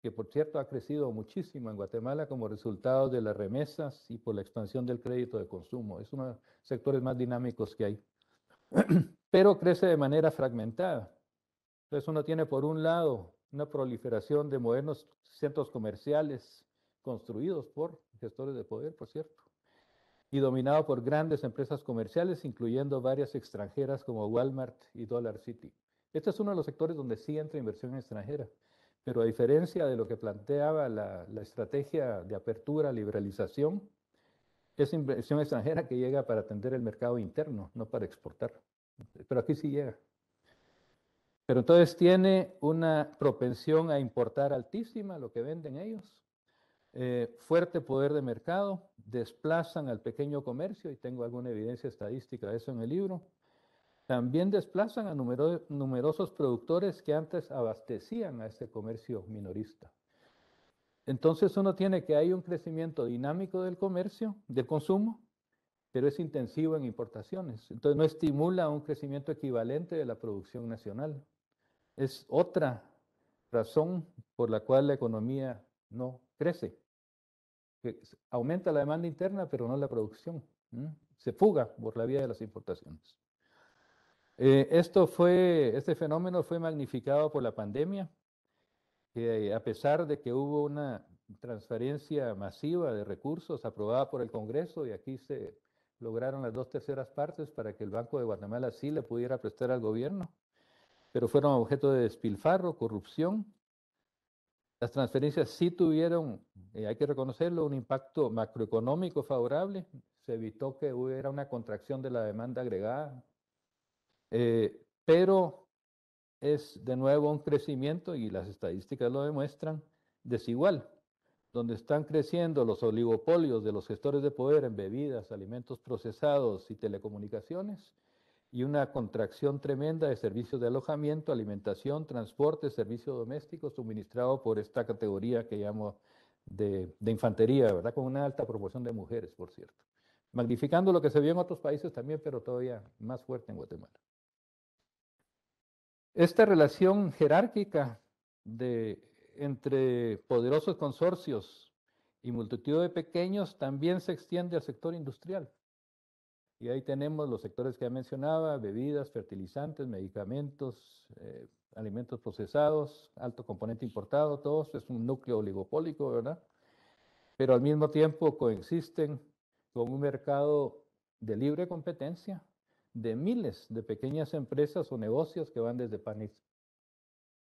que por cierto ha crecido muchísimo en Guatemala como resultado de las remesas y por la expansión del crédito de consumo. Es uno de los sectores más dinámicos que hay. Pero crece de manera fragmentada. Entonces uno tiene por un lado una proliferación de modernos centros comerciales construidos por gestores de poder, por cierto, y dominado por grandes empresas comerciales, incluyendo varias extranjeras como Walmart y Dollar City. Este es uno de los sectores donde sí entra inversión extranjera, pero a diferencia de lo que planteaba la, estrategia de apertura, liberalización, es inversión extranjera que llega para atender el mercado interno, no para exportar. Pero aquí sí llega. Pero entonces tiene una propensión a importar altísima lo que venden ellos, eh, fuerte poder de mercado, desplazan al pequeño comercio, y tengo alguna evidencia estadística de eso en el libro. También desplazan a numerosos productores que antes abastecían a ese comercio minorista. Entonces uno tiene que hay un crecimiento dinámico del comercio, del consumo, pero es intensivo en importaciones. Entonces no estimula un crecimiento equivalente de la producción nacional es otra razón por la cual la economía no crece. aumenta la demanda interna, pero no la producción. Se fuga por la vía de las importaciones. Eh, esto fue, este fenómeno fue magnificado por la pandemia, eh, a pesar de que hubo una transferencia masiva de recursos aprobada por el Congreso y aquí se lograron las dos terceras partes para que el Banco de Guatemala sí le pudiera prestar al gobierno, pero fueron objeto de despilfarro, corrupción. Las transferencias sí tuvieron, eh, hay que reconocerlo, un impacto macroeconómico favorable. Se evitó que hubiera una contracción de la demanda agregada. Eh, pero es de nuevo un crecimiento, y las estadísticas lo demuestran, desigual, donde están creciendo los oligopolios de los gestores de poder en bebidas, alimentos procesados y telecomunicaciones, y una contracción tremenda de servicios de alojamiento, alimentación, transporte, servicios domésticos, suministrado por esta categoría que llamo de, infantería, ¿verdad? Con una alta proporción de mujeres, por cierto. Magnificando lo que se vio en otros países también, pero todavía más fuerte en Guatemala. Esta relación jerárquica de, entre poderosos consorcios y multitud de pequeños también se extiende al sector industrial. Y ahí tenemos los sectores que ya mencionaba, bebidas, fertilizantes, medicamentos, eh, alimentos procesados, alto componente importado, todo es un núcleo oligopólico, ¿verdad? Pero al mismo tiempo coexisten con un mercado de libre competencia de miles de pequeñas empresas o negocios que van desde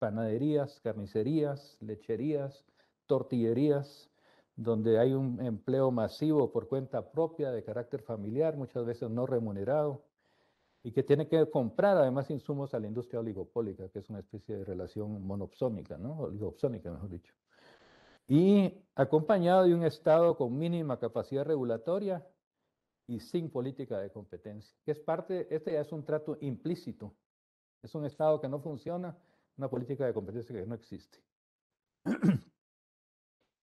panaderías, carnicerías, lecherías, tortillerías, donde hay un empleo masivo por cuenta propia de carácter familiar, muchas veces no remunerado, y que tiene que comprar además insumos a la industria oligopólica, que es una especie de relación monopsónica, ¿no? Oligopsónica, mejor dicho. Y acompañado de un Estado con mínima capacidad regulatoria y sin política de competencia, que es parte, este ya es un trato implícito, es un Estado que no funciona, una política de competencia que no existe.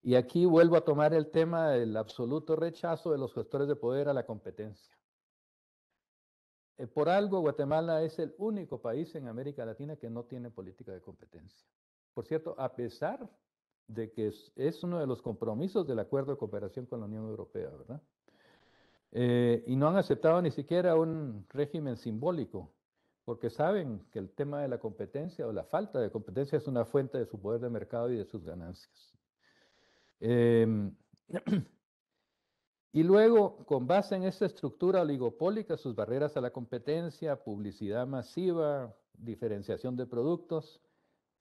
Y aquí vuelvo a tomar el tema del absoluto rechazo de los gestores de poder a la competencia. Eh, por algo, Guatemala es el único país en América Latina que no tiene política de competencia. Por cierto, a pesar de que es, uno de los compromisos del acuerdo de cooperación con la Unión Europea, ¿verdad? Eh, y no han aceptado ni siquiera un régimen simbólico, porque saben que el tema de la competencia o la falta de competencia es una fuente de su poder de mercado y de sus ganancias. Em, y luego, con base en esta estructura oligopólica, sus barreras a la competencia, publicidad masiva, diferenciación de productos,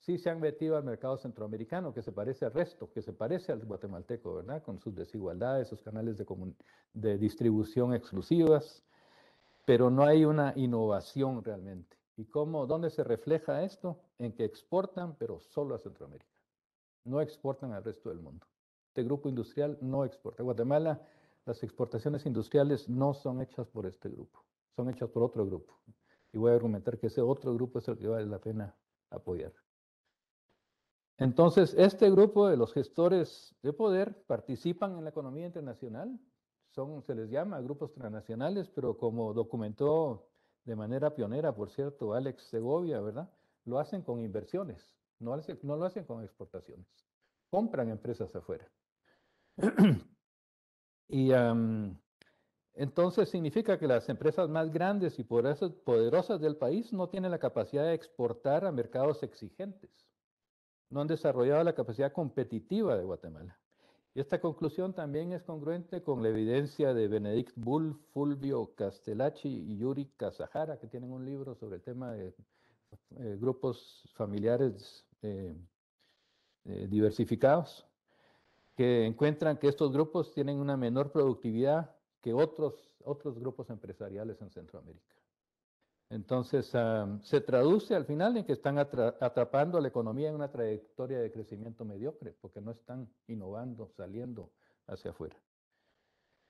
sí se han metido al mercado centroamericano, que se parece al resto, que se parece al guatemalteco, ¿verdad? Con sus desigualdades, sus canales de, de distribución exclusivas, pero no hay una innovación realmente. ¿Y cómo, dónde se refleja esto? En que exportan, pero solo a Centroamérica. No exportan al resto del mundo este grupo industrial no exporta. Guatemala, las exportaciones industriales no son hechas por este grupo, son hechas por otro grupo. Y voy a argumentar que ese otro grupo es el que vale la pena apoyar. Entonces, este grupo de los gestores de poder participan en la economía internacional, son, se les llama grupos transnacionales, pero como documentó de manera pionera, por cierto, Alex Segovia, ¿verdad? Lo hacen con inversiones, no, no lo hacen con exportaciones. Compran empresas afuera. y entonces significa que las empresas más grandes y poderosas, del país no tienen la capacidad de exportar a mercados exigentes. No han desarrollado la capacidad competitiva de Guatemala. Y esta conclusión también es congruente con la evidencia de Benedict Bull, Fulvio Castellacci y Yuri Casajara, que tienen un libro sobre el tema de eh, grupos familiares eh, eh, diversificados que encuentran que estos grupos tienen una menor productividad que otros, otros grupos empresariales en Centroamérica. Entonces, se traduce al final en que están atrapando a la economía en una trayectoria de crecimiento mediocre, porque no están innovando, saliendo hacia afuera.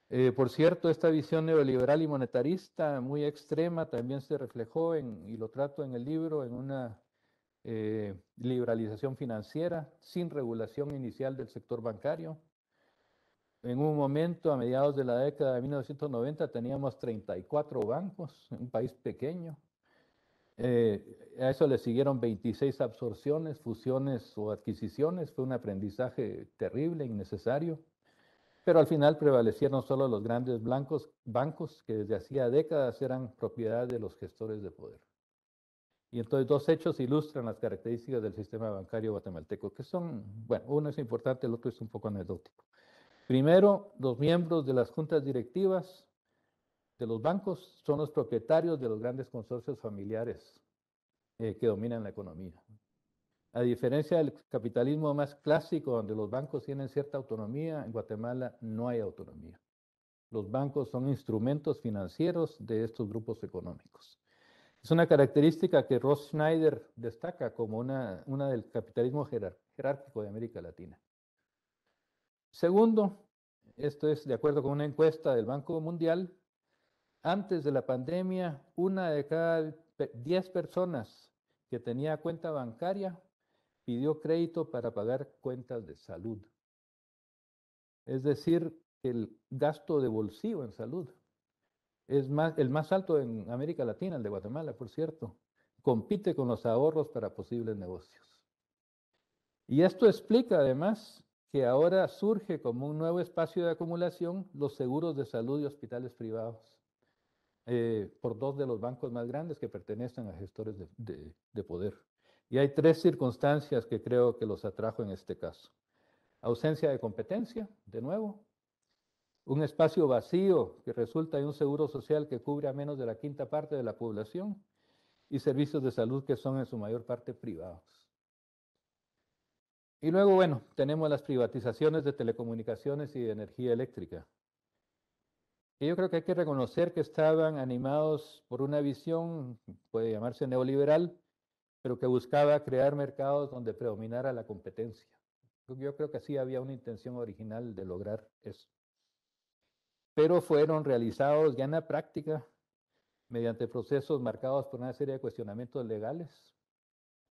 Eh, por cierto, esta visión neoliberal y monetarista muy extrema también se reflejó en, y lo trato en el libro, en una eh, liberalización financiera, sin regulación inicial del sector bancario. En un momento, a mediados de la década de 1990, teníamos 34 bancos, un país pequeño. Eh, a eso le siguieron 26 absorciones, fusiones o adquisiciones. Fue un aprendizaje terrible, innecesario. Pero al final prevalecieron solo los grandes blancos, bancos que desde hacía décadas eran propiedad de los gestores de poder. Y entonces dos hechos ilustran las características del sistema bancario guatemalteco, que son, bueno, uno es importante, el otro es un poco anecdótico. Primero, los miembros de las juntas directivas de los bancos son los propietarios de los grandes consorcios familiares eh, que dominan la economía. A diferencia del capitalismo más clásico, donde los bancos tienen cierta autonomía, en Guatemala no hay autonomía. Los bancos son instrumentos financieros de estos grupos económicos. Es una característica que Ross Schneider destaca como una, del capitalismo jerárquico de América Latina. Segundo, esto es de acuerdo con una encuesta del Banco Mundial, antes de la pandemia, una de cada diez personas que tenía cuenta bancaria pidió crédito para pagar cuentas de salud. Es decir, el gasto de bolsillo en salud es el más alto en América Latina, el de Guatemala, por cierto. Compite con los ahorros para posibles negocios. Y esto explica además que ahora surge como un nuevo espacio de acumulación los seguros de salud y hospitales privados, eh, por dos de los bancos más grandes que pertenecen a gestores de poder. Y hay tres circunstancias que creo que los atrajo en este caso. Ausencia de competencia, de nuevo, un espacio vacío que resulta en un seguro social que cubre a menos de la quinta parte de la población y servicios de salud que son en su mayor parte privados. Y luego, bueno, tenemos las privatizaciones de telecomunicaciones y de energía eléctrica. Y yo creo que hay que reconocer que estaban animados por una visión, puede llamarse neoliberal, pero que buscaba crear mercados donde predominara la competencia. Yo creo que sí había una intención original de lograr eso pero fueron realizados ya en la práctica mediante procesos marcados por una serie de cuestionamientos legales,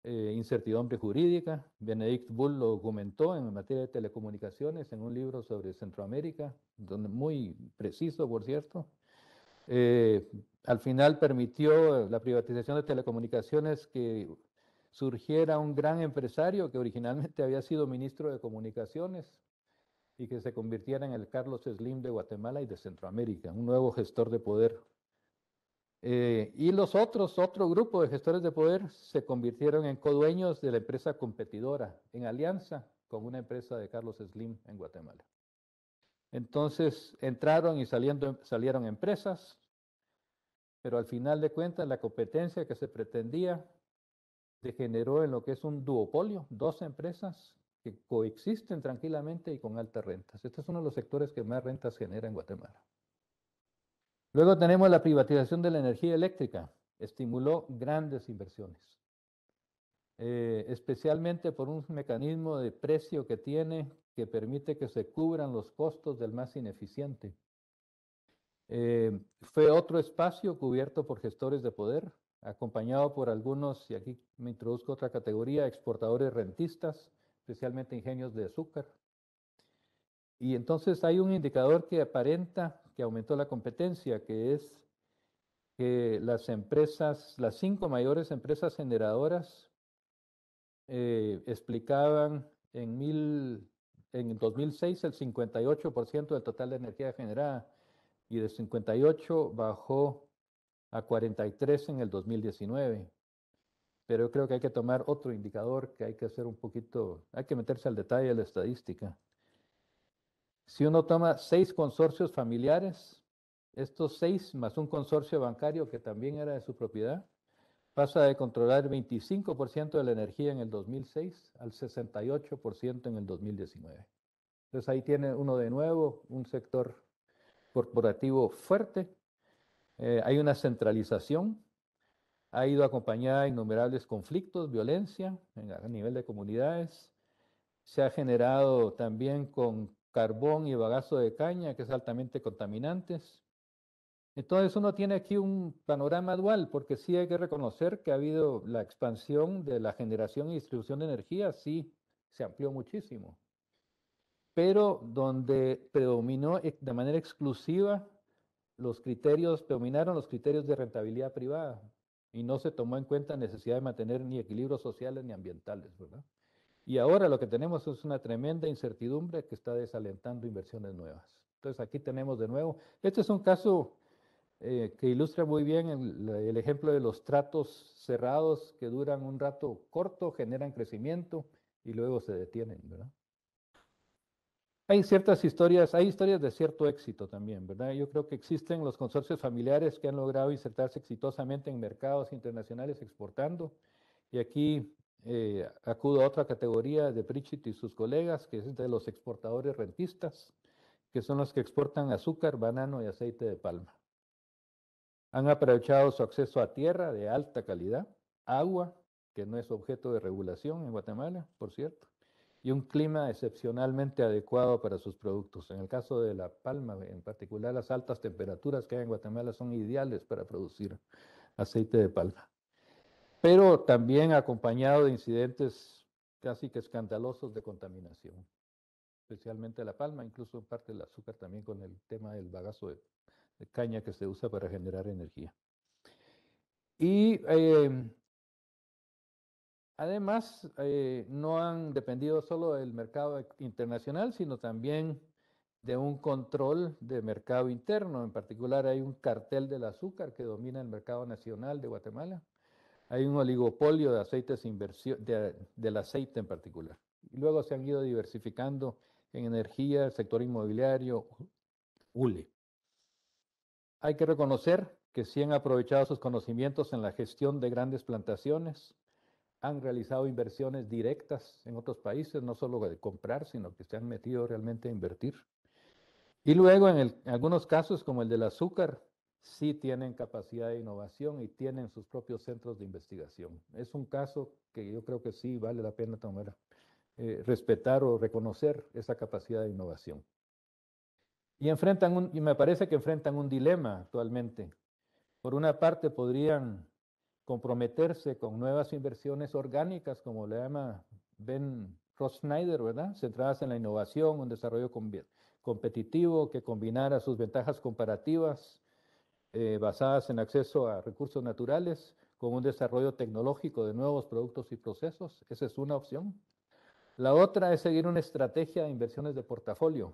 eh, incertidumbre jurídica. Benedict Bull lo documentó en materia de telecomunicaciones en un libro sobre Centroamérica, muy preciso, por cierto. Eh, al final permitió la privatización de telecomunicaciones que surgiera un gran empresario que originalmente había sido ministro de comunicaciones, y que se convirtiera en el Carlos Slim de Guatemala y de Centroamérica, un nuevo gestor de poder. Eh, y los otros, otro grupo de gestores de poder, se convirtieron en codueños de la empresa competidora, en alianza con una empresa de Carlos Slim en Guatemala. Entonces entraron y saliendo, salieron empresas, pero al final de cuentas la competencia que se pretendía degeneró en lo que es un duopolio, dos empresas que coexisten tranquilamente y con altas rentas. Este es uno de los sectores que más rentas genera en Guatemala. Luego tenemos la privatización de la energía eléctrica. Estimuló grandes inversiones, eh, especialmente por un mecanismo de precio que tiene que permite que se cubran los costos del más ineficiente. Eh, fue otro espacio cubierto por gestores de poder, acompañado por algunos, y aquí me introduzco otra categoría, exportadores rentistas, especialmente ingenios de azúcar. Y entonces hay un indicador que aparenta que aumentó la competencia, que es que las empresas, las cinco mayores empresas generadoras eh, explicaban en, en 2006 el 58% del total de energía generada y de 58 bajó a 43 en el 2019 pero creo que hay que tomar otro indicador, que hay que hacer un poquito, hay que meterse al detalle de la estadística. Si uno toma seis consorcios familiares, estos seis más un consorcio bancario que también era de su propiedad, pasa de controlar 25% de la energía en el 2006 al 68% en el 2019. Entonces ahí tiene uno de nuevo un sector corporativo fuerte, eh, hay una centralización ha ido acompañada de innumerables conflictos, violencia a nivel de comunidades. Se ha generado también con carbón y bagazo de caña, que es altamente contaminantes. Entonces uno tiene aquí un panorama dual, porque sí hay que reconocer que ha habido la expansión de la generación y distribución de energía, sí, se amplió muchísimo. Pero donde predominó de manera exclusiva los criterios, predominaron los criterios de rentabilidad privada, y no se tomó en cuenta la necesidad de mantener ni equilibrios sociales ni ambientales, ¿verdad? Y ahora lo que tenemos es una tremenda incertidumbre que está desalentando inversiones nuevas. Entonces aquí tenemos de nuevo, este es un caso eh, que ilustra muy bien el, el, ejemplo de los tratos cerrados que duran un rato corto, generan crecimiento y luego se detienen, ¿verdad? Hay ciertas historias, hay historias de cierto éxito también, ¿verdad? Yo creo que existen los consorcios familiares que han logrado insertarse exitosamente en mercados internacionales exportando. Y aquí eh, acudo a otra categoría de Pritchett y sus colegas, que es de los exportadores rentistas, que son los que exportan azúcar, banano y aceite de palma. Han aprovechado su acceso a tierra de alta calidad, agua, que no es objeto de regulación en Guatemala, por cierto y un clima excepcionalmente adecuado para sus productos. En el caso de la palma, en particular, las altas temperaturas que hay en Guatemala son ideales para producir aceite de palma. Pero también acompañado de incidentes casi que escandalosos de contaminación, especialmente la palma, incluso en parte el azúcar también con el tema del bagazo de, caña que se usa para generar energía. Y eh, Además, eh, no han dependido solo del mercado e-, internacional, sino también de un control de mercado interno. En particular, hay un cartel del azúcar que domina el mercado nacional de Guatemala. Hay un oligopolio de aceites de, del aceite en particular. Y luego se han ido diversificando en energía, sector inmobiliario, ULE. Hay que reconocer que sí han aprovechado sus conocimientos en la gestión de grandes plantaciones, han realizado inversiones directas en otros países, no solo de comprar, sino que se han metido realmente a invertir. Y luego, en, algunos casos, como el del azúcar, sí tienen capacidad de innovación y tienen sus propios centros de investigación. Es un caso que yo creo que sí vale la pena eh, respetar o reconocer esa capacidad de innovación. Y, enfrentan y me parece que enfrentan un dilema actualmente. Por una parte, podrían comprometerse con nuevas inversiones orgánicas, como le llama Ben Schneider, ¿verdad? Centradas en la innovación, un desarrollo competitivo que combinara sus ventajas comparativas eh, basadas en acceso a recursos naturales con un desarrollo tecnológico de nuevos productos y procesos. Esa es una opción. La otra es seguir una estrategia de inversiones de portafolio,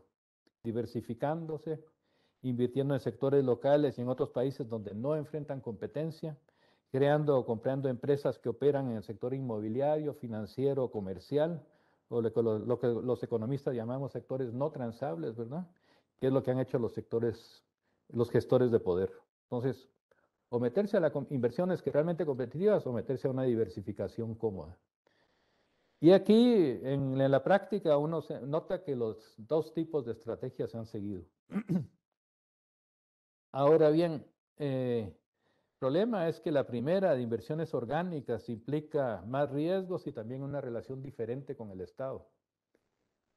diversificándose, invirtiendo en sectores locales y en otros países donde no enfrentan competencia, creando o comprando empresas que operan en el sector inmobiliario, financiero, comercial, o lo que, los economistas llamamos sectores no transables, ¿verdad? Que es lo que han hecho los sectores, los gestores de poder. Entonces, o meterse a las inversiones que realmente competitivas o meterse a una diversificación cómoda. Y aquí, en, en la práctica, uno nota que los dos tipos de estrategias se han seguido. Ahora bien, eh, el problema es que la primera de inversiones orgánicas implica más riesgos y también una relación diferente con el Estado.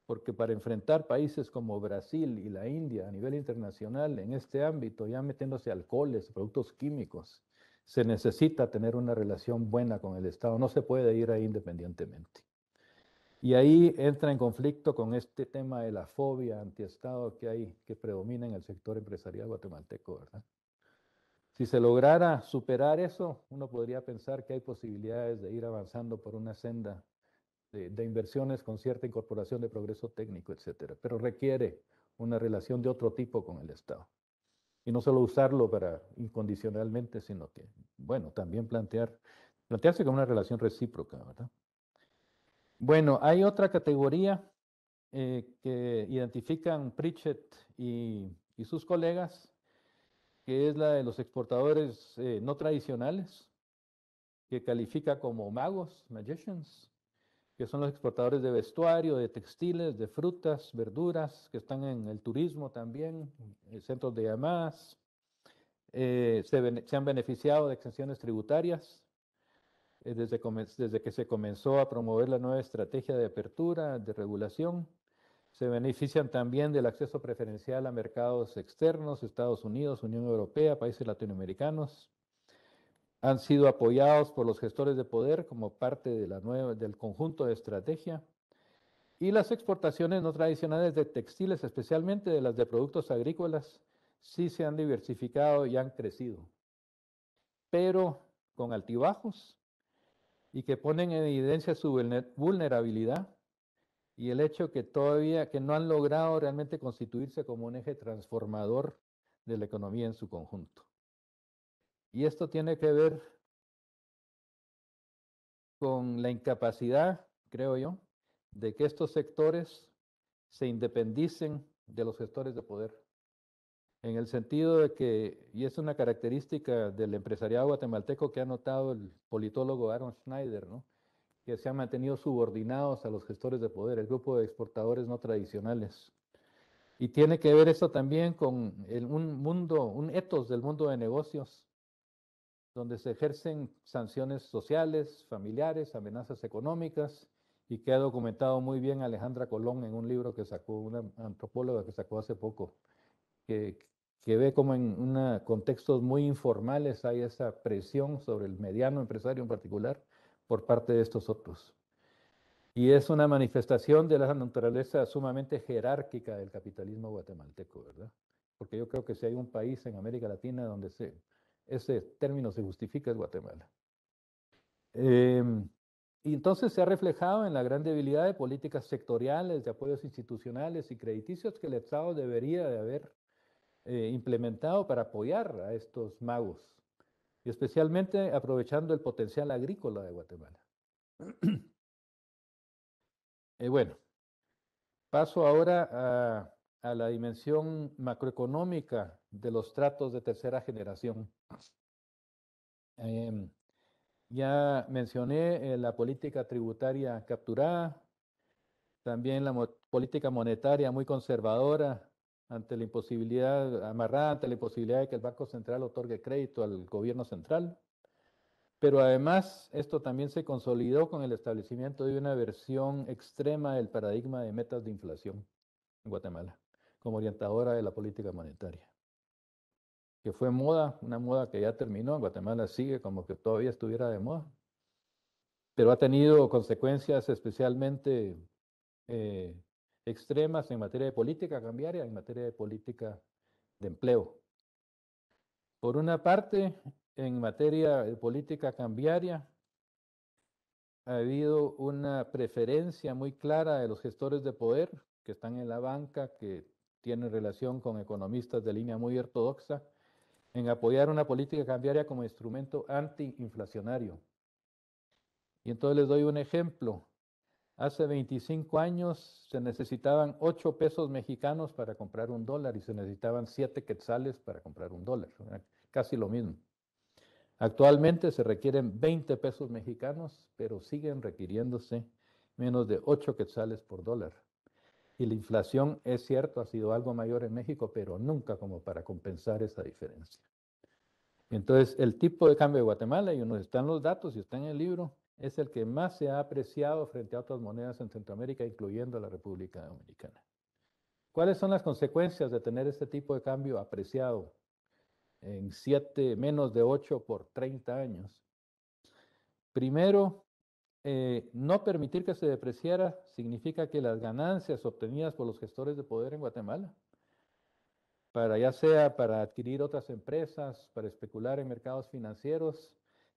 Porque para enfrentar países como Brasil y la India a nivel internacional en este ámbito, ya metiéndose alcoholes, productos químicos, se necesita tener una relación buena con el Estado. No se puede ir ahí independientemente. Y ahí entra en conflicto con este tema de la fobia antiestado que hay, que predomina en el sector empresarial guatemalteco, ¿verdad? Si se lograra superar eso, uno podría pensar que hay posibilidades de ir avanzando por una senda de, inversiones con cierta incorporación de progreso técnico, etcétera, pero requiere una relación de otro tipo con el Estado. Y no solo usarlo para incondicionalmente, sino que, bueno, también plantear, plantearse como una relación recíproca, ¿verdad? Bueno, hay otra categoría eh, que identifican Pritchett y, y sus colegas, que es la de los exportadores eh, no tradicionales, que califica como magos, magicians, que son los exportadores de vestuario, de textiles, de frutas, verduras, que están en el turismo también, eh, centros de llamadas. Eh, se, han beneficiado de exenciones tributarias desde que se comenzó a promover la nueva estrategia de apertura, de regulación se benefician también del acceso preferencial a mercados externos, Estados Unidos, Unión Europea, países latinoamericanos. Han sido apoyados por los gestores de poder como parte de la nueva, del conjunto de estrategia. Y las exportaciones no tradicionales de textiles, especialmente de las de productos agrícolas, sí se han diversificado y han crecido, pero con altibajos y que ponen en evidencia su vulnerabilidad y el hecho que todavía que no han logrado realmente constituirse como un eje transformador de la economía en su conjunto. Y esto tiene que ver con la incapacidad, creo yo, de que estos sectores se independicen de los gestores de poder. En el sentido de que, y es una característica del empresariado guatemalteco que ha notado el politólogo Aaron Schneider, ¿no? que se han mantenido subordinados a los gestores de poder, el grupo de exportadores no tradicionales. Y tiene que ver esto también con un mundo, un etos del mundo de negocios, donde se ejercen sanciones sociales, familiares, amenazas económicas, y que ha documentado muy bien Alejandra Colón en un libro que sacó, una antropóloga que sacó hace poco, que, que ve como en una, contextos muy informales hay esa presión sobre el mediano empresario en particular por parte de estos otros. Y es una manifestación de la naturaleza sumamente jerárquica del capitalismo guatemalteco, ¿verdad? Porque yo creo que si hay un país en América Latina donde ese término se justifica es Guatemala. Em, y entonces se ha reflejado en la gran debilidad de políticas sectoriales, de apoyos institucionales y crediticios que el Estado debería de haber eh, implementado para apoyar a estos magos especialmente aprovechando el potencial agrícola de Guatemala. Eh, bueno, paso ahora a, la dimensión macroeconómica de los tratos de tercera generación. Em, ya mencioné eh, la política tributaria capturada, también la política monetaria muy conservadora ante la imposibilidad, amarrada ante la imposibilidad de que el Banco Central otorgue crédito al gobierno central. Pero además, esto también se consolidó con el establecimiento de una versión extrema del paradigma de metas de inflación en Guatemala, como orientadora de la política monetaria. Que fue moda, una moda que ya terminó, en Guatemala sigue como que todavía estuviera de moda, pero ha tenido consecuencias especialmente eh, extremas en materia de política cambiaria, en materia de política de empleo. Por una parte, en materia de política cambiaria, ha habido una preferencia muy clara de los gestores de poder que están en la banca, que tienen relación con economistas de línea muy ortodoxa, en apoyar una política cambiaria como instrumento antiinflacionario. Y entonces les doy un ejemplo. Hace 25 años se necesitaban 8 pesos mexicanos para comprar un dólar y se necesitaban 7 quetzales para comprar un dólar. Casi lo mismo. Actualmente se requieren 20 pesos mexicanos, pero siguen requiriéndose menos de 8 quetzales por dólar. Y la inflación, es cierto, ha sido algo mayor en México, pero nunca como para compensar esa diferencia. Entonces, el tipo de cambio de Guatemala, y uno están los datos y está en el libro, es el que más se ha apreciado frente a otras monedas en Centroamérica, incluyendo la República Dominicana. ¿Cuáles son las consecuencias de tener este tipo de cambio apreciado en siete menos de 8 por 30 años? Primero, eh, no permitir que se depreciara significa que las ganancias obtenidas por los gestores de poder en Guatemala, para ya sea para adquirir otras empresas, para especular en mercados financieros,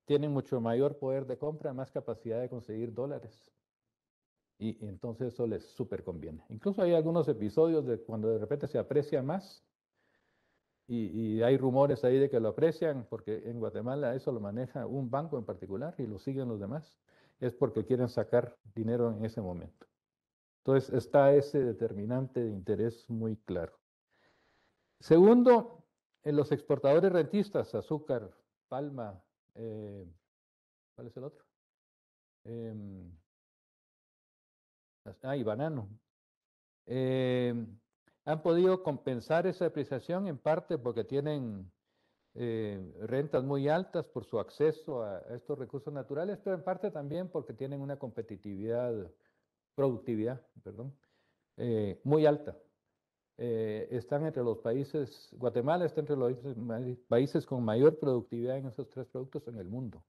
tienen mucho mayor poder de compra, más capacidad de conseguir dólares. Y entonces eso les súper conviene. Incluso hay algunos episodios de cuando de repente se aprecia más y, y, hay rumores ahí de que lo aprecian, porque en Guatemala eso lo maneja un banco en particular y lo siguen los demás, es porque quieren sacar dinero en ese momento. Entonces está ese determinante de interés muy claro. Segundo, en los exportadores rentistas, azúcar, palma, eh, ¿Cuál es el otro? Eh, ah, y banano. Em, han podido compensar esa depreciación en parte porque tienen eh, rentas muy altas por su acceso a, estos recursos naturales, pero en parte también porque tienen una competitividad, productividad, perdón, eh, muy alta. Eh, están entre los países, Guatemala está entre los países con mayor productividad en esos tres productos en el mundo.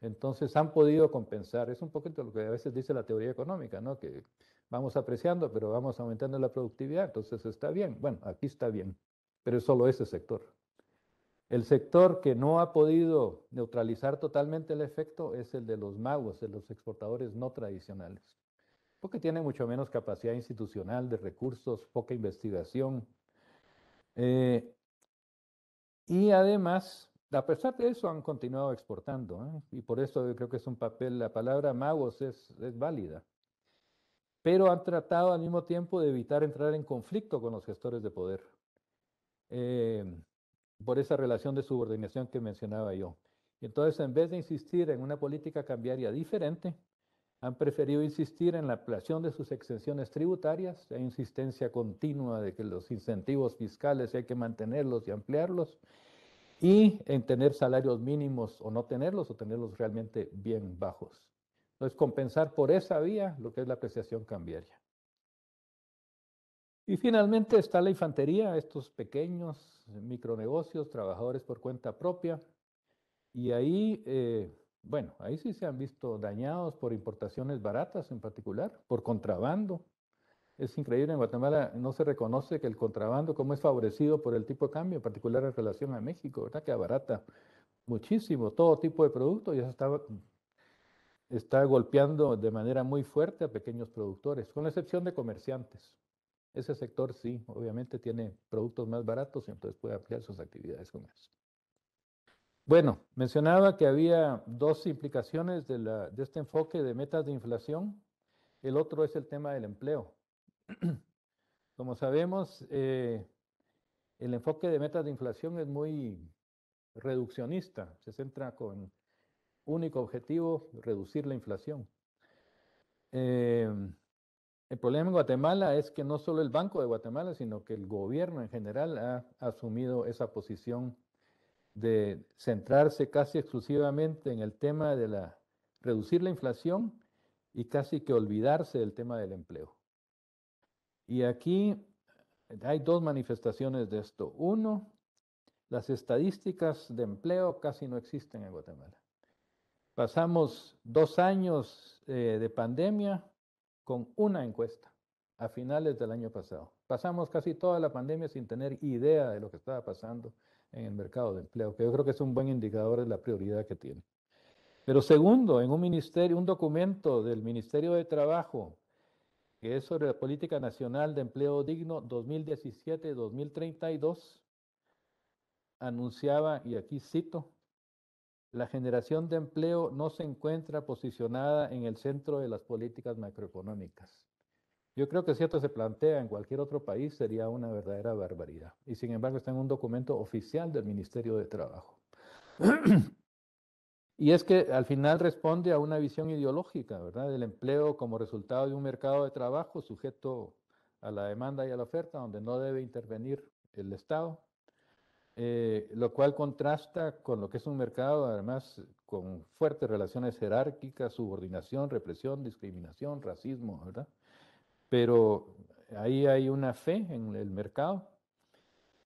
Entonces han podido compensar, es un poquito lo que a veces dice la teoría económica, ¿no? que vamos apreciando, pero vamos aumentando la productividad, entonces está bien. Bueno, aquí está bien, pero es solo ese sector. El sector que no ha podido neutralizar totalmente el efecto es el de los magos, de los exportadores no tradicionales porque tiene mucho menos capacidad institucional de recursos, poca investigación. Eh, y además, a pesar de eso, han continuado exportando. ¿eh? Y por eso yo creo que es un papel, la palabra magos es, es válida. Pero han tratado al mismo tiempo de evitar entrar en conflicto con los gestores de poder. Em, por esa relación de subordinación que mencionaba yo. entonces, en vez de insistir en una política cambiaria diferente, han preferido insistir en la ampliación de sus exenciones tributarias, hay insistencia continua de que los incentivos fiscales hay que mantenerlos y ampliarlos, y en tener salarios mínimos o no tenerlos o tenerlos realmente bien bajos. Entonces, compensar por esa vía lo que es la apreciación cambiaria. Y finalmente está la infantería, estos pequeños micronegocios, trabajadores por cuenta propia. Y ahí eh, bueno, ahí sí se han visto dañados por importaciones baratas en particular, por contrabando. Es increíble, en Guatemala no se reconoce que el contrabando, como es favorecido por el tipo de cambio, en particular en relación a México, ¿verdad? Que abarata muchísimo todo tipo de productos y eso está, está golpeando de manera muy fuerte a pequeños productores, con la excepción de comerciantes. Ese sector sí, obviamente tiene productos más baratos y entonces puede ampliar sus actividades con eso. Bueno, mencionaba que había dos implicaciones de, este enfoque de metas de inflación. El otro es el tema del empleo. Como sabemos, eh, el enfoque de metas de inflación es muy reduccionista, se centra con único objetivo, reducir la inflación. Eh, el problema en Guatemala es que no solo el Banco de Guatemala, sino que el gobierno en general ha asumido esa posición de centrarse casi exclusivamente en el tema de la, reducir la inflación y casi que olvidarse del tema del empleo. Y aquí eh, hay dos manifestaciones de esto. Uno, las estadísticas de empleo casi no existen en Guatemala. Pasamos dos años eh, de pandemia con una encuesta a finales del año pasado. Pasamos casi toda la pandemia sin tener idea de lo que estaba pasando en el mercado de empleo, que yo creo que es un buen indicador de la prioridad que tiene. Pero segundo, en un ministerio, un documento del Ministerio de Trabajo, que es sobre la Política Nacional de Empleo Digno 2017-2032, anunciaba, y aquí cito, la generación de empleo no se encuentra posicionada en el centro de las políticas macroeconómicas. Yo creo que si esto se plantea en cualquier otro país sería una verdadera barbaridad. Y sin embargo está en un documento oficial del Ministerio de Trabajo. y es que al final responde a una visión ideológica, ¿verdad? Del empleo como resultado de un mercado de trabajo sujeto a la demanda y a la oferta, donde no debe intervenir el Estado, eh, lo cual contrasta con lo que es un mercado, además, con fuertes relaciones jerárquicas, subordinación, represión, discriminación, racismo, ¿verdad? Pero ahí hay una fe en el mercado.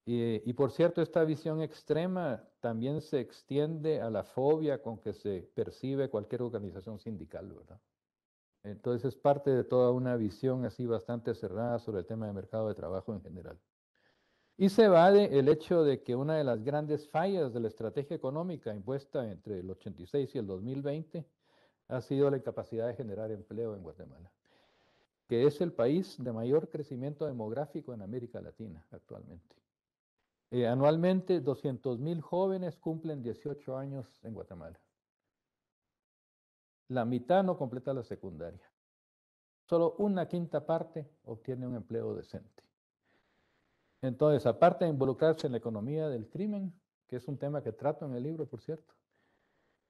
Eh, y, por cierto, esta visión extrema también se extiende a la fobia con que se percibe cualquier organización sindical, ¿verdad? Entonces es parte de toda una visión así bastante cerrada sobre el tema del mercado de trabajo en general. Y se evade el hecho de que una de las grandes fallas de la estrategia económica impuesta entre el 86 y el 2020 ha sido la incapacidad de generar empleo en Guatemala que es el país de mayor crecimiento demográfico en América Latina actualmente. Eh, anualmente, 200.000 jóvenes cumplen 18 años en Guatemala. La mitad no completa la secundaria. Solo una quinta parte obtiene un empleo decente. Entonces, aparte de involucrarse en la economía del crimen, que es un tema que trato en el libro, por cierto,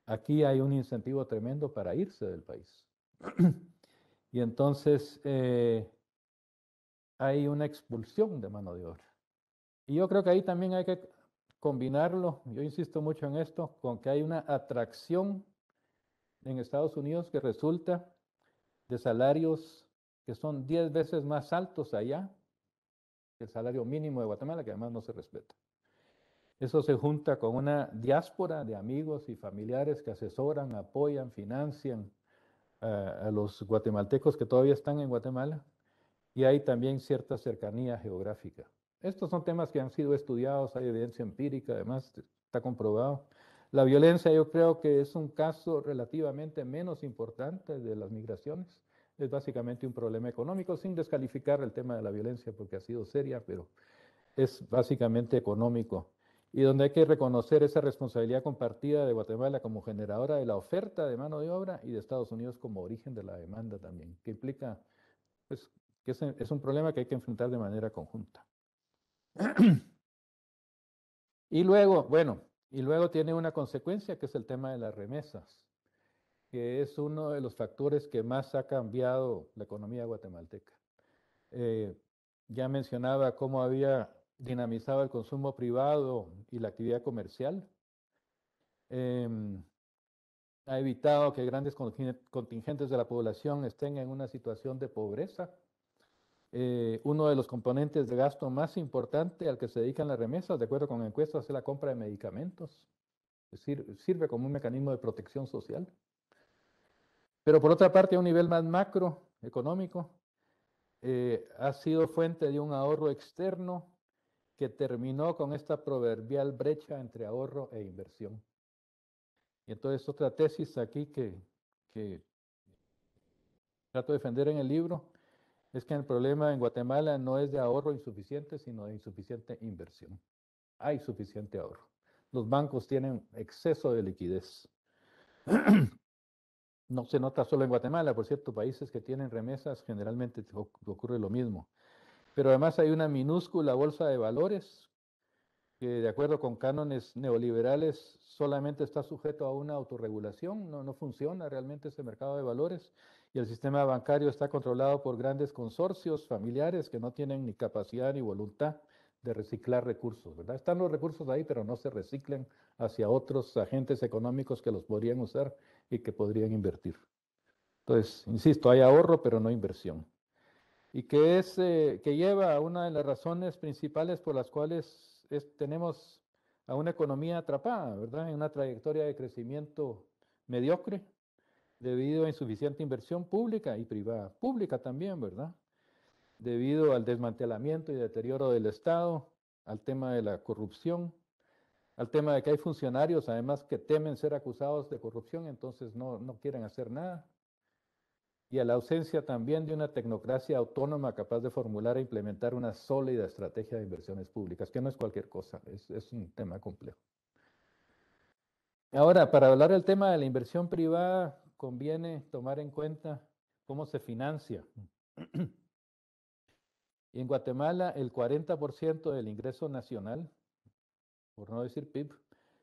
aquí hay un incentivo tremendo para irse del país. Y entonces eh, hay una expulsión de mano de obra. Y yo creo que ahí también hay que combinarlo, yo insisto mucho en esto, con que hay una atracción en Estados Unidos que resulta de salarios que son 10 veces más altos allá que el salario mínimo de Guatemala, que además no se respeta. Eso se junta con una diáspora de amigos y familiares que asesoran, apoyan, financian eh, a, los guatemaltecos que todavía están en Guatemala y hay también cierta cercanía geográfica. Estos son temas que han sido estudiados, hay evidencia empírica, además está comprobado. La violencia yo creo que es un caso relativamente menos importante de las migraciones. Es básicamente un problema económico, sin descalificar el tema de la violencia porque ha sido seria, pero es básicamente económico y donde hay que reconocer esa responsabilidad compartida de Guatemala como generadora de la oferta de mano de obra y de Estados Unidos como origen de la demanda también, que implica pues, que es, un problema que hay que enfrentar de manera conjunta. y luego, bueno, y luego tiene una consecuencia que es el tema de las remesas, que es uno de los factores que más ha cambiado la economía guatemalteca. Eh, ya mencionaba cómo había dinamizaba el consumo privado y la actividad comercial. Em, ha evitado que grandes contingentes de la población estén en una situación de pobreza. Eh, uno de los componentes de gasto más importante al que se dedican las remesas, de acuerdo con encuestas, es la compra de medicamentos. Es decir, sirve como un mecanismo de protección social. Pero por otra parte, a un nivel más macroeconómico, eh, ha sido fuente de un ahorro externo que terminó con esta proverbial brecha entre ahorro e inversión. Y entonces otra tesis aquí que, que trato de defender en el libro es que el problema en Guatemala no es de ahorro insuficiente, sino de insuficiente inversión. Hay suficiente ahorro. Los bancos tienen exceso de liquidez. No se nota solo en Guatemala, por cierto, países que tienen remesas generalmente ocurre lo mismo. Pero además hay una minúscula bolsa de valores que de acuerdo con cánones neoliberales solamente está sujeto a una autorregulación, no, no funciona realmente ese mercado de valores y el sistema bancario está controlado por grandes consorcios familiares que no tienen ni capacidad ni voluntad de reciclar recursos, ¿verdad? Están los recursos ahí, pero no se reciclan hacia otros agentes económicos que los podrían usar y que podrían invertir. Entonces, insisto, hay ahorro, pero no inversión y que, es, eh, que lleva a una de las razones principales por las cuales tenemos a una economía atrapada, ¿verdad? En una trayectoria de crecimiento mediocre debido a insuficiente inversión pública y privada, pública también, ¿verdad? Debido al desmantelamiento y deterioro del Estado, al tema de la corrupción, al tema de que hay funcionarios además que temen ser acusados de corrupción, entonces no, no quieren hacer nada y a la ausencia también de una tecnocracia autónoma capaz de formular e implementar una sólida estrategia de inversiones públicas, que no es cualquier cosa, es, un tema complejo. Ahora, para hablar del tema de la inversión privada, conviene tomar en cuenta cómo se financia. en Guatemala, el 40% del ingreso nacional, por no decir PIB,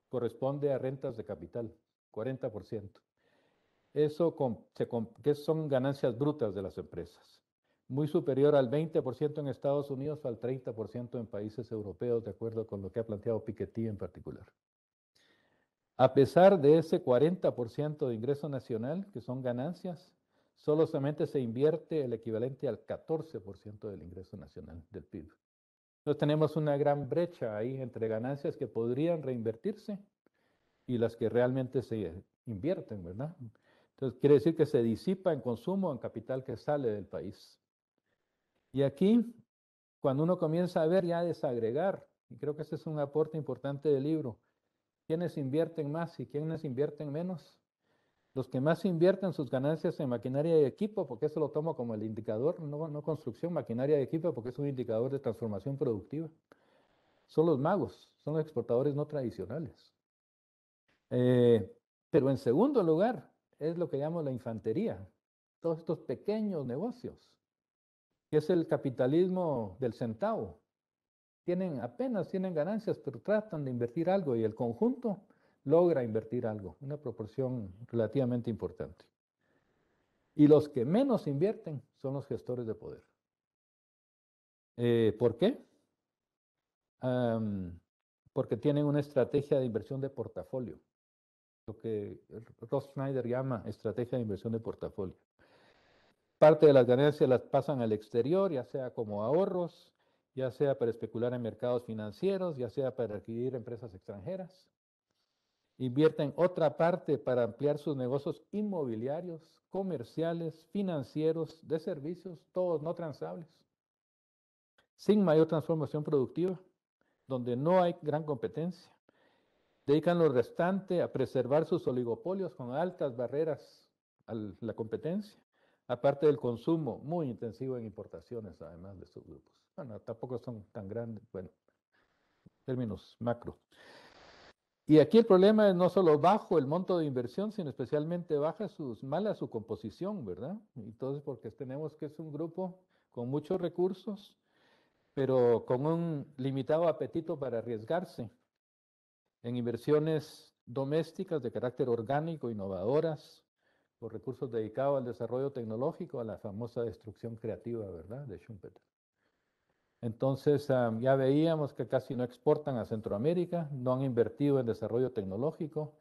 corresponde a rentas de capital, 40%. Eso que son ganancias brutas de las empresas, muy superior al 20% en Estados Unidos o al 30% en países europeos, de acuerdo con lo que ha planteado Piketty en particular. A pesar de ese 40% de ingreso nacional, que son ganancias, solo solamente se invierte el equivalente al 14% del ingreso nacional del PIB. Entonces tenemos una gran brecha ahí entre ganancias que podrían reinvertirse y las que realmente se invierten, ¿verdad? Entonces, quiere decir que se disipa en consumo, en capital que sale del país. Y aquí, cuando uno comienza a ver ya a desagregar, y creo que ese es un aporte importante del libro, ¿quienes invierten más y quienes invierten menos. Los que más invierten sus ganancias en maquinaria y equipo, porque eso lo tomo como el indicador, no, construcción, maquinaria y equipo, porque es un indicador de transformación productiva. Son los magos, son los exportadores no tradicionales. Eh, pero en segundo lugar, es lo que llamamos la infantería, todos estos pequeños negocios, que es el capitalismo del centavo. Tienen apenas tienen ganancias, pero tratan de invertir algo y el conjunto logra invertir algo, una proporción relativamente importante. Y los que menos invierten son los gestores de poder. Eh, ¿Por qué? porque tienen una estrategia de inversión de portafolio lo que Ross Schneider llama estrategia de inversión de portafolio. Parte de las ganancias las pasan al exterior, ya sea como ahorros, ya sea para especular en mercados financieros, ya sea para adquirir empresas extranjeras. Invierten otra parte para ampliar sus negocios inmobiliarios, comerciales, financieros, de servicios, todos no transables. Sin mayor transformación productiva, donde no hay gran competencia Dedican lo restante a preservar sus oligopolios con altas barreras a la competencia, aparte del consumo muy intensivo en importaciones, además de subgrupos. Bueno, tampoco son tan grandes, bueno, términos macro. Y aquí el problema es no solo bajo el monto de inversión, sino especialmente baja sus, mala su composición, ¿verdad? Entonces, porque tenemos que es un grupo con muchos recursos, pero con un limitado apetito para arriesgarse en inversiones domésticas de carácter orgánico, innovadoras, por recursos dedicados al desarrollo tecnológico, a la famosa destrucción creativa, ¿verdad?, de Schumpeter. Entonces, ya veíamos que casi no exportan a Centroamérica, no han invertido en desarrollo tecnológico,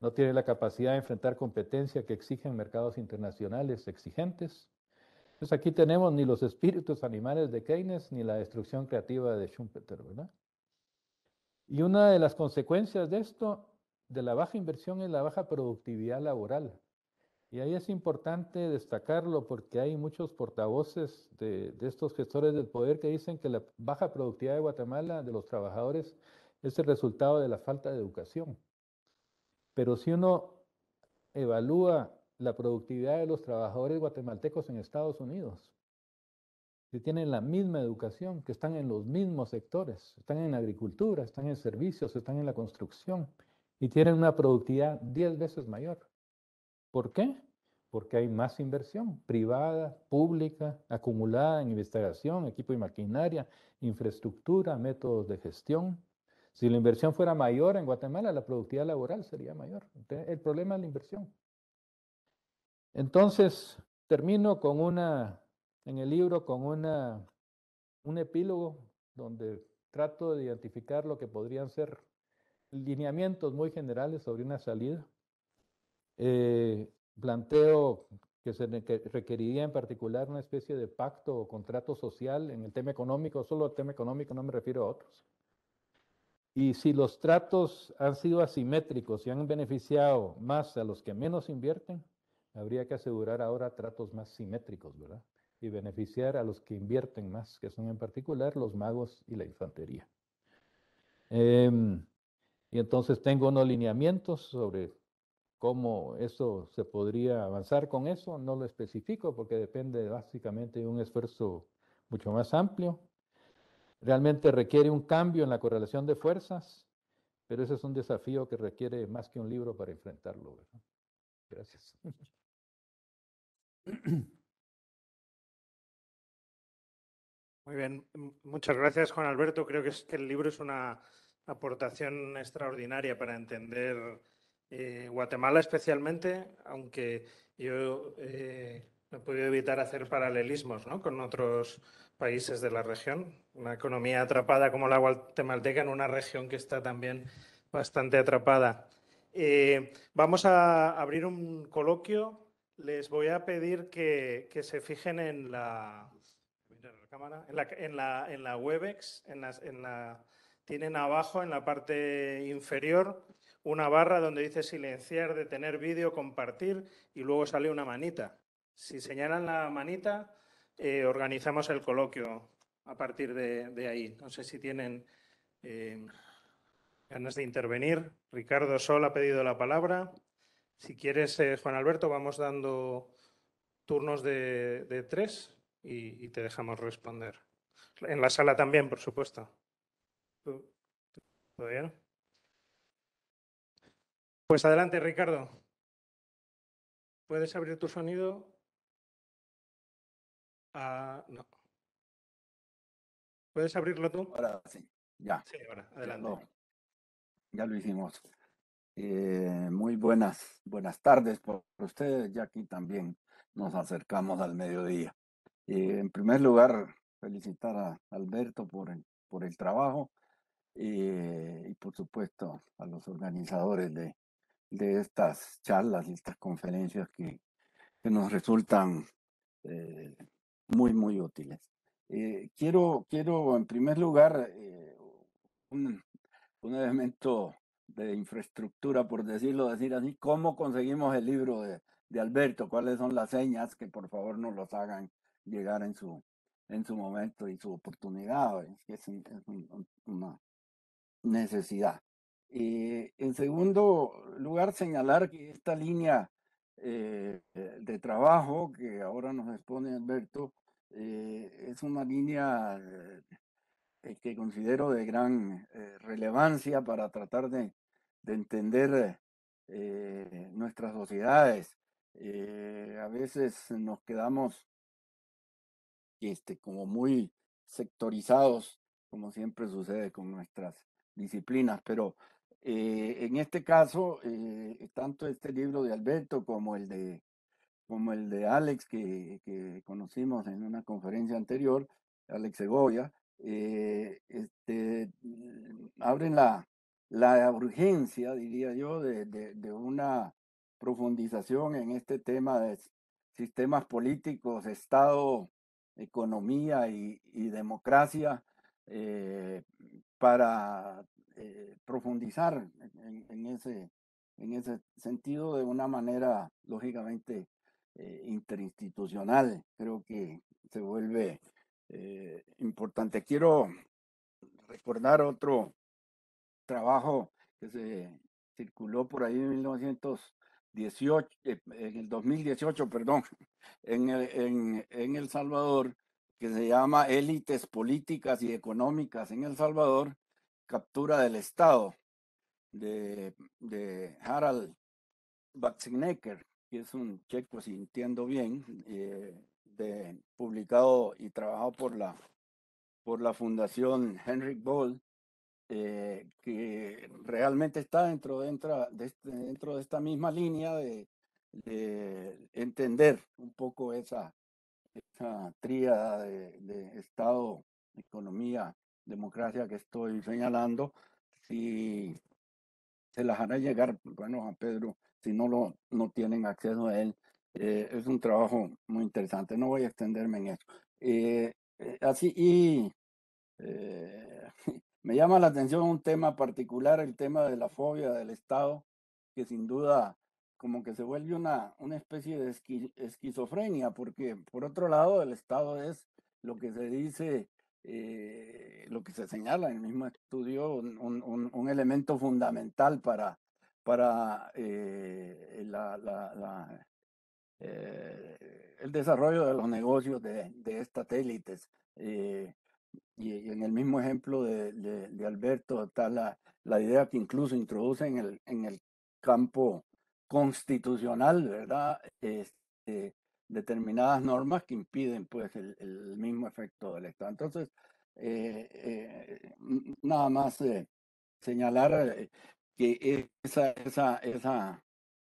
no tienen la capacidad de enfrentar competencia que exigen mercados internacionales exigentes. Entonces, pues aquí tenemos ni los espíritus animales de Keynes ni la destrucción creativa de Schumpeter, ¿verdad? Y una de las consecuencias de esto, de la baja inversión, es la baja productividad laboral. Y ahí es importante destacarlo porque hay muchos portavoces de, estos gestores del poder que dicen que la baja productividad de Guatemala de los trabajadores es el resultado de la falta de educación. Pero si uno evalúa la productividad de los trabajadores guatemaltecos en Estados Unidos, que tienen la misma educación, que están en los mismos sectores, están en agricultura, están en servicios, están en la construcción y tienen una productividad 10 veces mayor. ¿Por qué? Porque hay más inversión privada, pública, acumulada en investigación, equipo y maquinaria, infraestructura, métodos de gestión. Si la inversión fuera mayor en Guatemala, la productividad laboral sería mayor. Entonces, el problema es la inversión. Entonces, termino con una en el libro con una, un epílogo donde trato de identificar lo que podrían ser lineamientos muy generales sobre una salida. Eh, planteo que se requeriría en particular una especie de pacto o contrato social en el tema económico, solo el tema económico, no me refiero a otros. Y si los tratos han sido asimétricos y han beneficiado más a los que menos invierten, habría que asegurar ahora tratos más simétricos, ¿verdad? y beneficiar a los que invierten más, que son en particular los magos y la infantería. Em, y entonces tengo unos lineamientos sobre cómo eso se podría avanzar con eso, no lo especifico porque depende básicamente de un esfuerzo mucho más amplio. Realmente requiere un cambio en la correlación de fuerzas, pero ese es un desafío que requiere más que un libro para enfrentarlo. ¿verdad? Gracias. Muy bien, muchas gracias Juan Alberto. Creo que, es el libro es una aportación extraordinaria para entender eh, Guatemala especialmente, aunque yo eh, no he podido evitar hacer paralelismos con otros países de la región. Una economía atrapada como la guatemalteca en una región que está también bastante atrapada. Eh, vamos a abrir un coloquio. Les voy a pedir que se fijen en la, en la, WebEx, en la, tienen abajo en la parte inferior una barra donde dice silenciar, detener vídeo, compartir y luego sale una manita. Si señalan la manita, eh, organizamos el coloquio a partir de, ahí. No sé si tienen eh, ganas de intervenir. Ricardo Sol ha pedido la palabra. Si quieres, eh, Juan Alberto, vamos dando turnos de tres y, te dejamos responder. En la sala también, por supuesto. ¿Todo bien? Pues adelante, Ricardo. ¿Puedes abrir tu sonido? Ah, no. ¿Puedes abrirlo tú? Ahora sí, ya. Sí, ahora, adelante. ya lo hicimos. Eh, muy buenas, buenas tardes por ustedes, ya aquí también nos acercamos al mediodía. Eh, en primer lugar, felicitar a Alberto por el, por el trabajo eh, y por supuesto a los organizadores de, de estas charlas y estas conferencias que, que nos resultan eh, muy, muy útiles. quiero, quiero en primer lugar un, elemento de infraestructura, por decirlo decir así, cómo conseguimos el libro de, de Alberto, cuáles son las señas, que por favor nos los hagan llegar en su, en su momento y su oportunidad. Es, es, una necesidad. Eh, en segundo lugar, señalar que esta línea eh, de trabajo que ahora nos expone Alberto eh, es una línea eh, que considero de gran relevancia para tratar de, de entender nuestras sociedades. a veces nos quedamos este, como muy sectorizados, como siempre sucede con nuestras disciplinas, pero eh, en este caso, eh, tanto este libro de Alberto como el de, como el de Alex que, que conocimos en una conferencia anterior, Alex Segovia, eh, este, mm, abren la, la urgencia, diría yo, de, de, de, una profundización en este tema de sistemas políticos, Estado economía y, democracia eh, para eh, profundizar en, ese, en ese sentido de una manera, lógicamente, eh, interinstitucional. Creo que se vuelve importante. Quiero recordar otro trabajo que se circuló por ahí en 1900. 18, eh, en el 2018, perdón, en el, en, el Salvador, que se llama Élites Políticas y Económicas en El Salvador, captura del Estado, de, de Harald Baxnecker, que es un checo, si entiendo bien, eh, de, publicado y trabajado por la, por la Fundación Henrik Boll, eh, que realmente está dentro, dentro, de, este, dentro de esta misma línea de, de entender un poco esa, esa tríada de, Estado, economía, democracia que estoy señalando, si se las hará llegar, bueno, a Pedro, si no, lo, no tienen acceso a él, eh, es un trabajo muy interesante. No voy a extenderme en eso. Eh, así, y me llama la atención un tema particular, el tema de la fobia del Estado, que sin duda como que se vuelve una, una especie de esquizofrenia, porque por otro lado el Estado es lo que se dice, eh, lo que se señala en el mismo estudio, un, elemento fundamental para, para eh, eh, el desarrollo de los negocios de, de y en el mismo ejemplo de, Alberto está la, idea que incluso introduce en el, en el campo constitucional, ¿verdad? Este, determinadas normas que impiden pues el, mismo efecto del Estado. Entonces, eh, eh, nada más eh, señalar que esa, esa, esa,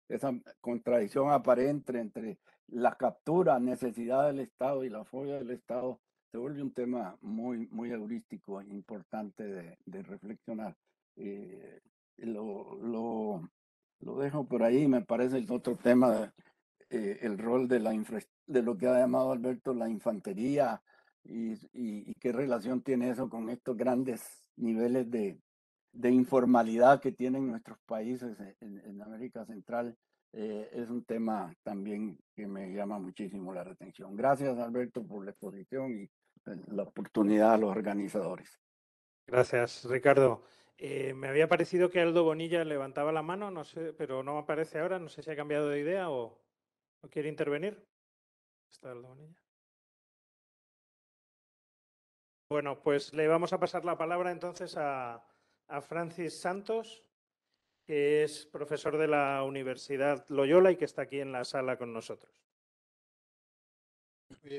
esa contradicción aparente entre la captura, necesidad del Estado y la fobia del Estado se vuelve un tema muy, muy heurístico, importante de, reflexionar. Eh, lo, lo, dejo por ahí, me parece el otro tema, eh, el rol de, la de lo que ha llamado Alberto la infantería y, qué relación tiene eso con estos grandes niveles de, de informalidad que tienen nuestros países en, América Central. Eh, es un tema también que me llama muchísimo la atención. Gracias, Alberto, por la exposición y la oportunidad a los organizadores. Gracias, Ricardo. Eh, me había parecido que Aldo Bonilla levantaba la mano, no sé, pero no me aparece ahora. No sé si ha cambiado de idea o, quiere intervenir. Está Aldo Bonilla. Bueno, pues le vamos a pasar la palabra entonces a, a Francis Santos, que es profesor de la Universidad Loyola y que está aquí en la sala con nosotros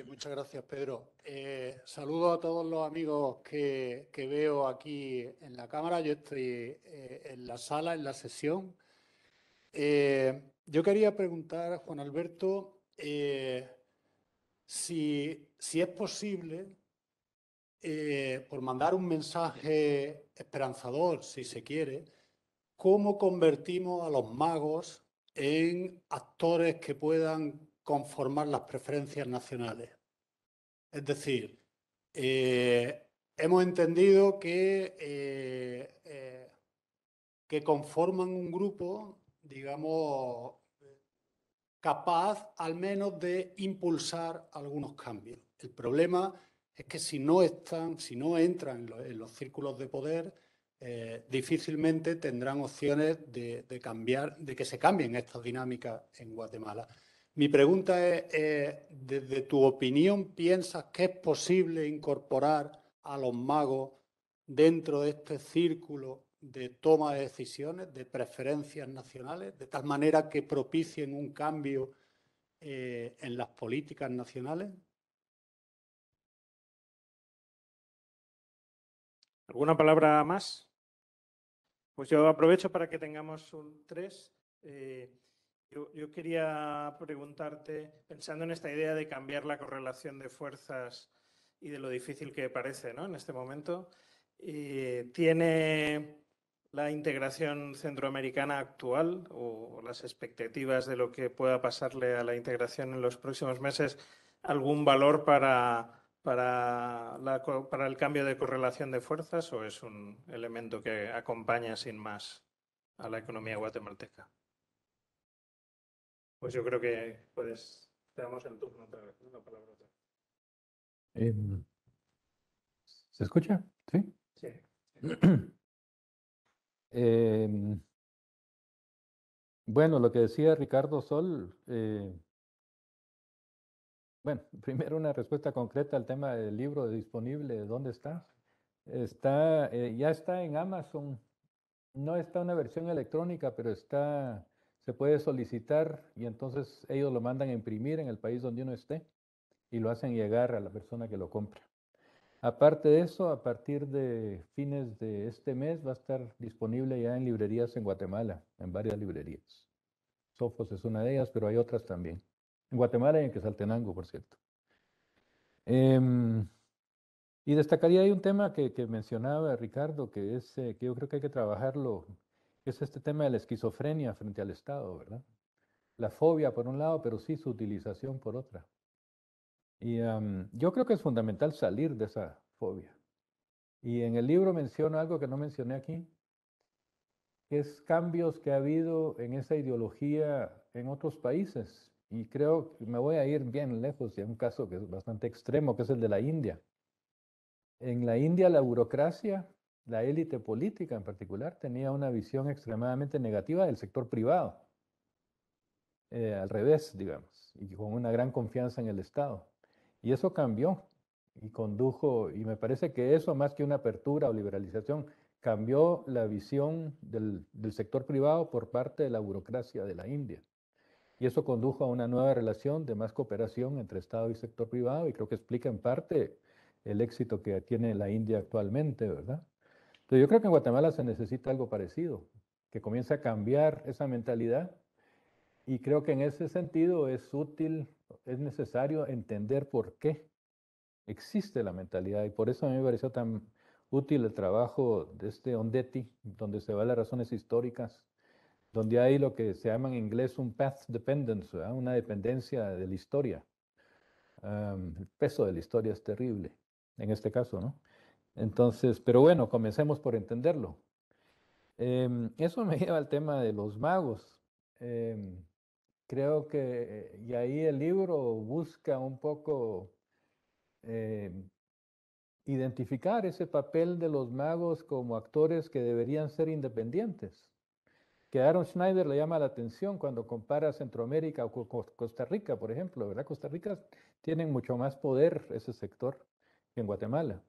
muchas gracias, Pedro. Eh, saludo a todos los amigos que, veo aquí en la cámara. Yo estoy eh, en la sala, en la sesión. Eh, yo quería preguntar, a Juan Alberto, si, si, es posible, por mandar un mensaje esperanzador, si se quiere, cómo convertimos a los magos en actores que puedan conformar las preferencias nacionales. Es decir, eh, hemos entendido que, eh, eh, que conforman un grupo, digamos, capaz al menos de impulsar algunos cambios. El problema es que si no están, si no entran en, los, círculos de poder, difícilmente tendrán opciones de, cambiar, de que se cambien estas dinámicas en Guatemala. Mi pregunta es, eh, desde tu opinión, ¿piensas que es posible incorporar a los magos dentro de este círculo de toma de decisiones, de preferencias nacionales, de tal manera que propicien un cambio eh, en las políticas nacionales? ¿Alguna palabra más? Pues yo aprovecho para que tengamos un eh, yo, quería preguntarte, pensando en esta idea de cambiar la correlación de fuerzas y de lo difícil que parece ¿no? en este momento, eh, ¿tiene la integración centroamericana actual o las expectativas de lo que pueda pasarle a la integración en los próximos meses algún valor para el cambio de correlación de fuerzas o es un elemento que acompaña sin más a la economía guatemalteca? Pues yo creo que puedes, te damos el turno otra vez, una palabra otra. Em, ¿Se escucha? Sí. Sí. Em, bueno, lo que decía Ricardo Sol, eh, bueno, primero una respuesta concreta al tema del libro disponible, ¿dónde está? Está, eh, ya está en Amazon, no está una versión electrónica, pero está se puede solicitar y entonces ellos lo mandan a imprimir en el país donde uno esté y lo hacen llegar a la persona que lo compra. Aparte de eso, a partir de fines de este mes va a estar disponible ya en librerías en Guatemala, en varias librerías. Sofos es una de ellas, pero hay otras también. En Guatemala y en Quetzaltenango, por cierto. Em, y destacaría ahí un tema que, mencionaba Ricardo, que es eh, que yo creo que hay que trabajarlo es este tema de la esquizofrenia frente al Estado, ¿verdad? La fobia por un lado, pero sí su utilización por otra. Y yo creo que es fundamental salir de esa fobia. Y en el libro menciono algo que no mencioné aquí, que es cambios que ha habido en esa ideología en otros países. Y creo que me voy a ir bien lejos de un caso que es bastante extremo, que es el de la India. En la India la burocracia la élite política en particular tenía una visión extremadamente negativa del sector privado, eh, al revés, digamos, y con una gran confianza en el Estado. Y eso cambió y condujo, y me parece que eso, más que una apertura o liberalización, cambió la visión del sector privado por parte de la burocracia de la India. Y eso condujo a una nueva relación de más cooperación entre Estado y sector privado, y creo que explica en parte el éxito que tiene la India actualmente, ¿verdad? yo creo que en Guatemala se necesita algo parecido, que comience a cambiar esa mentalidad y creo que en ese sentido es útil, es necesario entender por qué existe la mentalidad y por eso a mí me pareció tan útil el trabajo de este Ondetti, donde se a las razones históricas, donde hay lo que se llama en inglés un path dependence, una dependencia de la historia. el peso de la historia es terrible, en este caso, ¿no? Entonces, pero bueno, comencemos por entenderlo. Em, eso me lleva al tema de los magos. Em, creo que, y ahí el libro busca un poco em, identificar ese papel de los magos como actores que deberían ser independientes. Que Aaron Schneider le llama la atención cuando compara Centroamérica o Costa Rica, por ejemplo, ¿verdad? Costa Rica tienen mucho más poder ese sector que en Guatemala.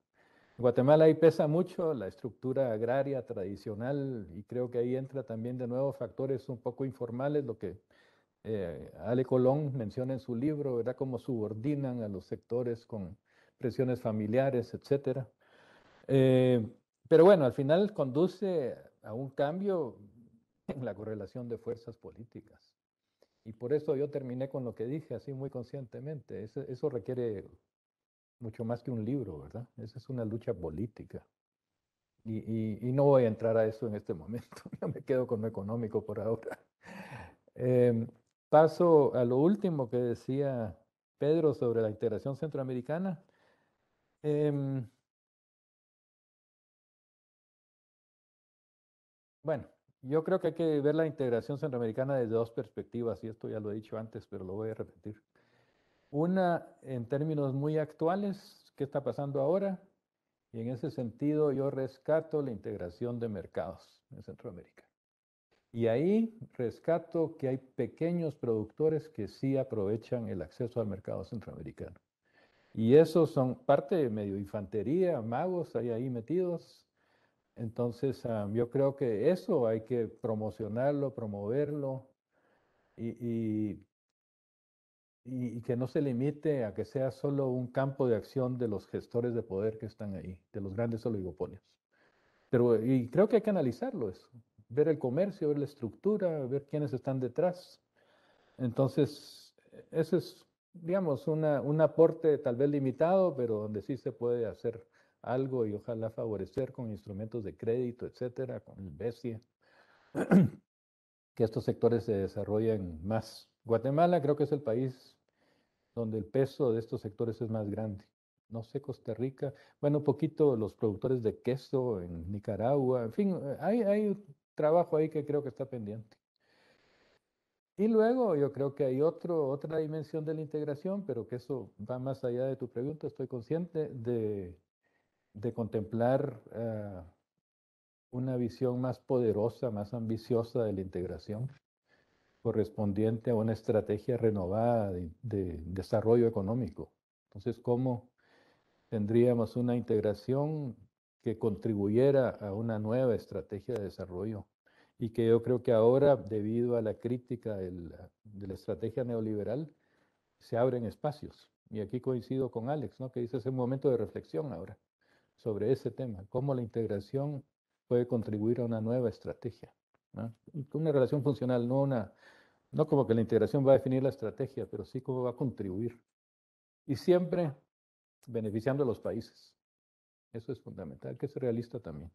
En Guatemala ahí pesa mucho la estructura agraria tradicional y creo que ahí entra también de nuevo factores un poco informales, lo que eh, Ale Colón menciona en su libro, ¿verdad? Cómo subordinan a los sectores con presiones familiares, etcétera. Eh, pero bueno, al final conduce a un cambio en la correlación de fuerzas políticas. Y por eso yo terminé con lo que dije así muy conscientemente. eso requiere mucho más que un libro, ¿verdad? Esa es una lucha política. Y, y, no voy a entrar a eso en este momento, me quedo con lo económico por ahora. Em, paso a lo último que decía Pedro sobre la integración centroamericana. Em, bueno, yo creo que hay que ver la integración centroamericana desde dos perspectivas, y esto ya lo he dicho antes, pero lo voy a repetir. Una, en términos muy actuales, ¿qué está pasando ahora? Y en ese sentido yo rescato la integración de mercados en Centroamérica. Y ahí rescato que hay pequeños productores que sí aprovechan el acceso al mercado centroamericano. Y esos son parte de medio infantería, magos, hay ahí metidos. Entonces ah, yo creo que eso hay que promocionarlo, promoverlo y, y y, que no se limite a que sea solo un campo de acción de los gestores de poder que están ahí, de los grandes oligopolios. Pero y creo que hay que analizarlo eso, ver el comercio, ver la estructura, ver quiénes están detrás. Entonces, ese es, digamos, una, un aporte tal vez limitado, pero donde sí se puede hacer algo y ojalá favorecer con instrumentos de crédito, etcétera, con el BESIE, que estos sectores se desarrollen más. Guatemala creo que es el país donde el peso de estos sectores es más grande. No sé, Costa Rica, bueno, poquito los productores de queso en Nicaragua, en fin, eh, hay, hay trabajo ahí que creo que está pendiente. Y luego yo creo que hay otro, otra dimensión de la integración, pero que eso va más allá de tu pregunta, estoy consciente de, contemplar ah, una visión más poderosa, más ambiciosa de la integración correspondiente a una estrategia renovada de, desarrollo económico. Entonces, ¿cómo tendríamos una integración que contribuyera a una nueva estrategia de desarrollo? Y que yo creo que ahora, debido a la crítica de la, estrategia neoliberal, se abren espacios. Y aquí coincido con Alex, ¿no? que dice, es un momento de reflexión ahora sobre ese tema, cómo la integración puede contribuir a una nueva estrategia. Una relación funcional, no una no como que la integración va a definir la estrategia, pero sí cómo va a contribuir. Y siempre beneficiando a los países. Eso es fundamental, que es realista también.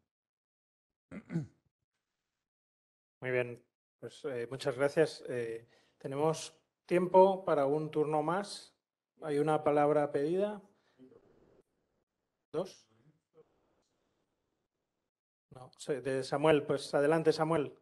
Muy bien, pues eh, muchas gracias. Eh, tenemos tiempo para un turno más. Hay una palabra pedida. Dos. No, de Samuel, pues adelante, Samuel.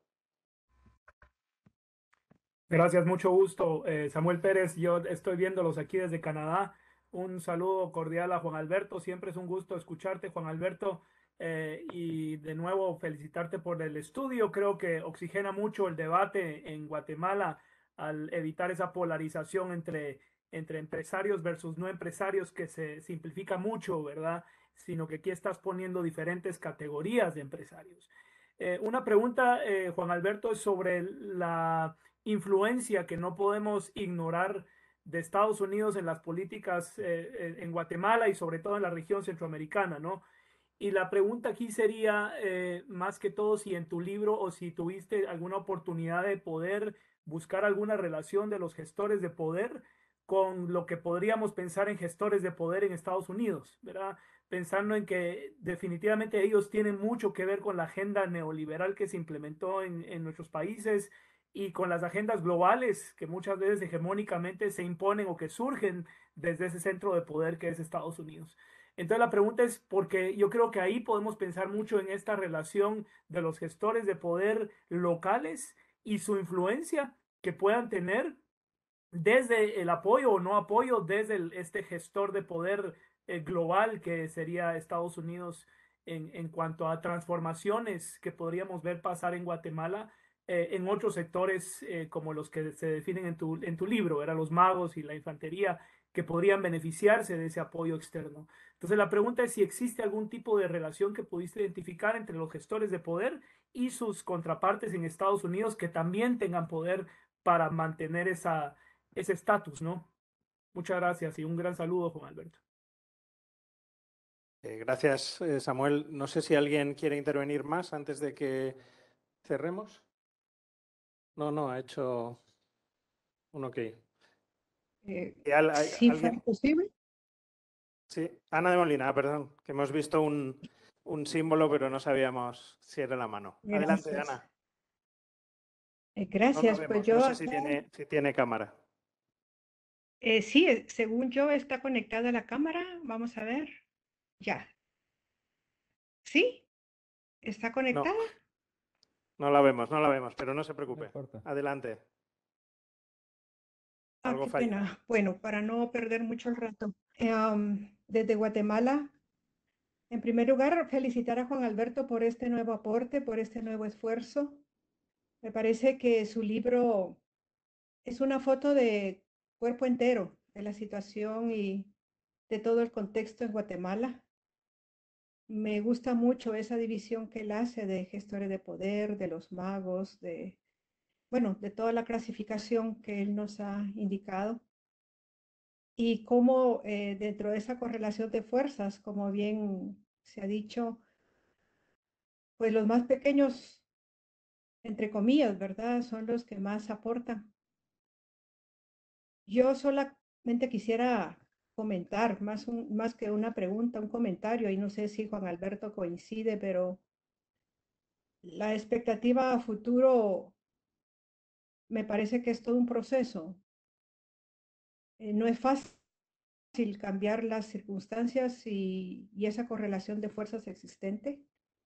Gracias, mucho gusto. Eh, Samuel Pérez, yo estoy viéndolos aquí desde Canadá. Un saludo cordial a Juan Alberto. Siempre es un gusto escucharte, Juan Alberto. Eh, y de nuevo felicitarte por el estudio. Creo que oxigena mucho el debate en Guatemala al evitar esa polarización entre, entre empresarios versus no empresarios que se simplifica mucho, ¿verdad? Sino que aquí estás poniendo diferentes categorías de empresarios. Eh, una pregunta, Juan Alberto, es sobre la influencia que no podemos ignorar de Estados Unidos en las políticas eh, en Guatemala y sobre todo en la región centroamericana, ¿no? Y la pregunta aquí sería, eh, más que todo, si en tu libro o si tuviste alguna oportunidad de poder buscar alguna relación de los gestores de poder con lo que podríamos pensar en gestores de poder en Estados Unidos, ¿verdad? Pensando en que definitivamente ellos tienen mucho que ver con la agenda neoliberal que se implementó en, en nuestros países, y con las agendas globales que muchas veces hegemónicamente se imponen o que surgen desde ese centro de poder que es Estados Unidos. Entonces la pregunta es, porque yo creo que ahí podemos pensar mucho en esta relación de los gestores de poder locales y su influencia que puedan tener desde el apoyo o no apoyo, desde este gestor de poder eh, global que sería Estados Unidos en, en cuanto a transformaciones que podríamos ver pasar en Guatemala eh, en otros sectores eh, como los que se definen en tu, en tu libro, eran los magos y la infantería, que podrían beneficiarse de ese apoyo externo. Entonces la pregunta es si existe algún tipo de relación que pudiste identificar entre los gestores de poder y sus contrapartes en Estados Unidos que también tengan poder para mantener esa, ese estatus, ¿no? Muchas gracias y un gran saludo, Juan Alberto. Eh, gracias, Samuel. No sé si alguien quiere intervenir más antes de que cerremos. No, no, ha hecho un ok. Eh, ¿sí fue posible? Sí, Ana de Molina, ah, perdón, que hemos visto un, un símbolo, pero no sabíamos si era la mano. Adelante, Ana. Eh, gracias, pues yo. No sé si, tiene, cámara. Eh, sí, eh, según yo está conectada la cámara. Vamos a ver. Ya. ¿Sí? ¿Está conectada? No la vemos, no la vemos, pero no se preocupe. Adelante. Ah, bueno, para no perder mucho el rato. Em, desde Guatemala, en primer lugar, felicitar a Juan Alberto por este nuevo aporte, por este nuevo esfuerzo. Me parece que su libro es una foto de cuerpo entero de la situación y de todo el contexto en Guatemala me gusta mucho esa división que él hace de gestores de poder, de los magos, de, bueno, de toda la clasificación que él nos ha indicado. Y cómo eh, dentro de esa correlación de fuerzas, como bien se ha dicho, pues los más pequeños, entre comillas, ¿verdad? Son los que más aportan. Yo solamente quisiera comentar, más, un, más que una pregunta, un comentario, y no sé si Juan Alberto coincide, pero la expectativa a futuro me parece que es todo un proceso. Eh, no es fácil cambiar las circunstancias y, y esa correlación de fuerzas existente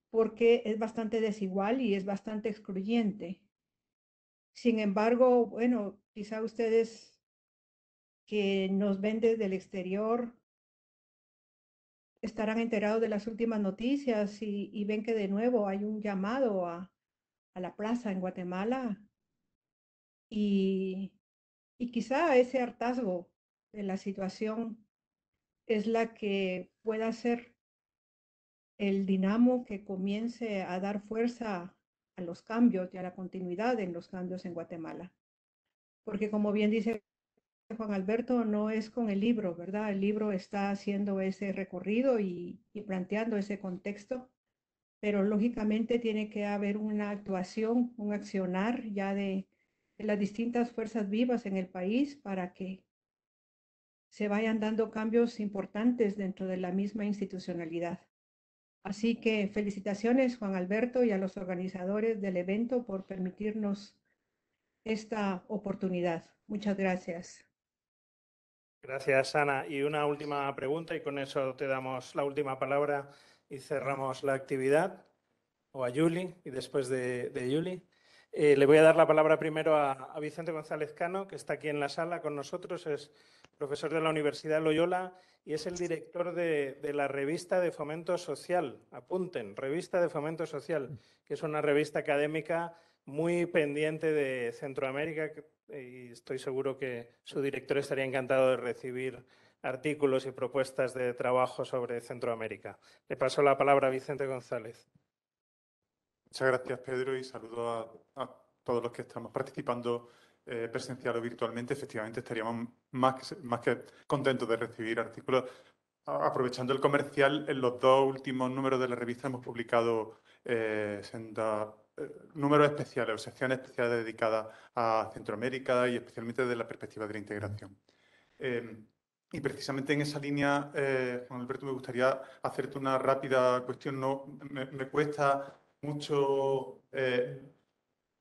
porque es bastante desigual y es bastante excluyente. Sin embargo, bueno, quizá ustedes que nos ven desde el exterior estarán enterados de las últimas noticias y, ven que de nuevo hay un llamado a, la plaza en Guatemala y, y quizá ese hartazgo de la situación es la que pueda ser el dinamo que comience a dar fuerza a los cambios y a la continuidad en los cambios en Guatemala. Porque como bien dice Juan Alberto no es con el libro, ¿verdad? El libro está haciendo ese recorrido y, planteando ese contexto, pero lógicamente tiene que haber una actuación, un accionar ya de, de las distintas fuerzas vivas en el país para que se vayan dando cambios importantes dentro de la misma institucionalidad. Así que felicitaciones Juan Alberto y a los organizadores del evento por permitirnos esta oportunidad. Muchas gracias. Gracias, Ana. Y una última pregunta, y con eso te damos la última palabra y cerramos la actividad. O a Yuli, y después de, de Yuli. Eh, le voy a dar la palabra primero a, Vicente González Cano, que está aquí en la sala con nosotros, es profesor de la Universidad Loyola y es el director de, la revista de Fomento Social, apunten, revista de Fomento Social, que es una revista académica muy pendiente de Centroamérica eh, y estoy seguro que su director estaría encantado de recibir artículos y propuestas de trabajo sobre Centroamérica. Le paso la palabra a Vicente González. Muchas gracias, Pedro, y saludo a, todos los que estamos participando eh, presencial o virtualmente. Efectivamente, estaríamos más que, contentos de recibir artículos. Aprovechando el comercial, en los dos últimos números de la revista hemos publicado eh, eh, números especiales o secciones especiales dedicadas a Centroamérica y especialmente desde la perspectiva de la integración. Eh, y precisamente en esa línea, eh, Juan Alberto, me gustaría hacerte una rápida cuestión. No, me, cuesta mucho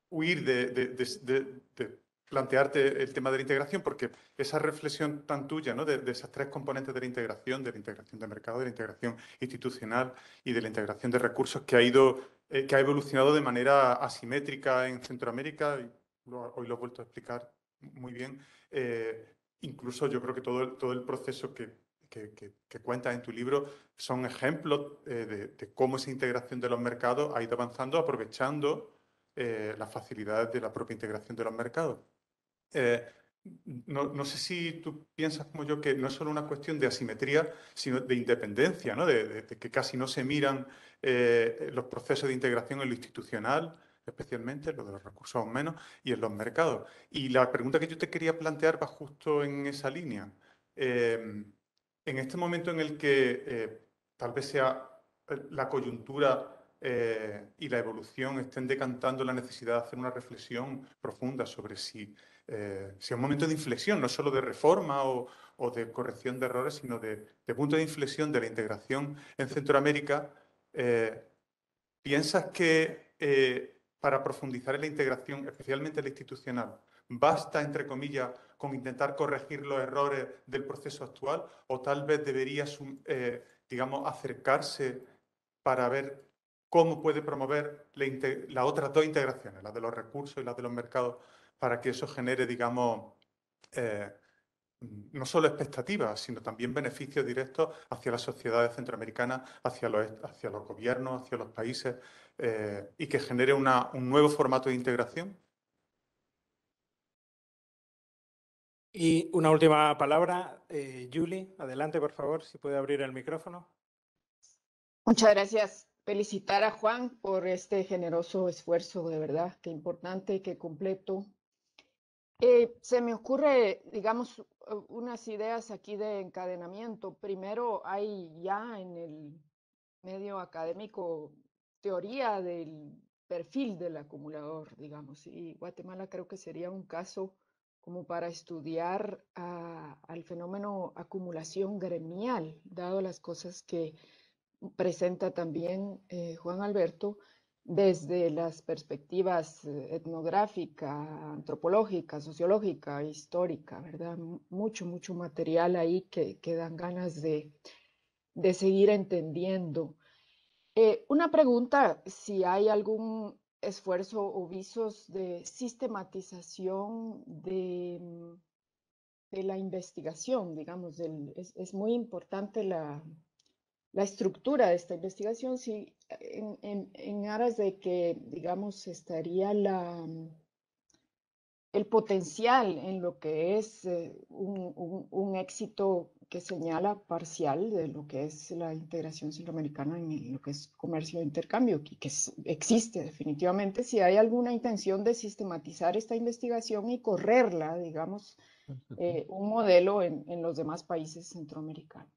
huir de, de, plantearte el tema de la integración, porque esa reflexión tan tuya, ¿no? de, esas tres componentes de la integración, de la integración de mercado, de la integración institucional y de la integración de recursos que ha ido eh, que ha evolucionado de manera asimétrica en Centroamérica, y hoy lo he vuelto a explicar muy bien. Eh, incluso yo creo que todo, todo el proceso que, que, cuentas en tu libro son ejemplos eh, de, cómo esa integración de los mercados ha ido avanzando aprovechando las facilidades de la propia integración de los mercados. No, sé si tú piensas como yo que no es solo una cuestión de asimetría, sino de independencia, ¿no? de que casi no se miran eh, los procesos de integración en lo institucional, especialmente lo de los recursos o menos, y en los mercados. Y la pregunta que yo te quería plantear va justo en esa línea. Em, en este momento en el que eh, tal vez sea eh, la coyuntura y la evolución estén decantando la necesidad de hacer una reflexión profunda sobre si, es un momento de inflexión, no solo de reforma o, de corrección de errores, sino de, punto de inflexión de la integración en Centroamérica eh, ¿Piensas que eh, para profundizar en la integración, especialmente la institucional, basta, entre comillas, con intentar corregir los errores del proceso actual o tal vez deberías, eh, digamos, acercarse para ver cómo puede promover las la otras dos integraciones, la de los recursos y la de los mercados, para que eso genere, digamos, no solo expectativas, sino también beneficios directos hacia las sociedades centroamericanas, hacia los, hacia los gobiernos, hacia los países, eh, y que genere un nuevo formato de integración. Y una última palabra, eh, Julie, adelante por favor, si puede abrir el micrófono. Muchas gracias. Felicitar a Juan por este generoso esfuerzo, de verdad, qué importante, qué completo, eh, se me ocurre, digamos, unas ideas aquí de encadenamiento. Primero, hay ya en el medio académico teoría del perfil del acumulador, digamos, y Guatemala creo que sería un caso como para estudiar ah, al fenómeno acumulación gremial, dado las cosas que presenta también eh, Juan Alberto, desde las perspectivas eh, etnográfica, antropológica, sociológica, histórica, ¿verdad? Mucho, mucho material ahí que, que dan ganas de, seguir entendiendo. Eh, una pregunta, si hay algún esfuerzo o visos de sistematización de, mm, de la investigación, digamos, es muy importante la, la estructura de esta investigación, sí, en, aras de que, digamos, estaría la, mm, el potencial en lo que es eh, un, éxito que señala parcial de lo que es la integración centroamericana en lo que es comercio e intercambio, que, que existe definitivamente, si hay alguna intención de sistematizar esta investigación y correrla, digamos, eh, un modelo en, en los demás países centroamericanos.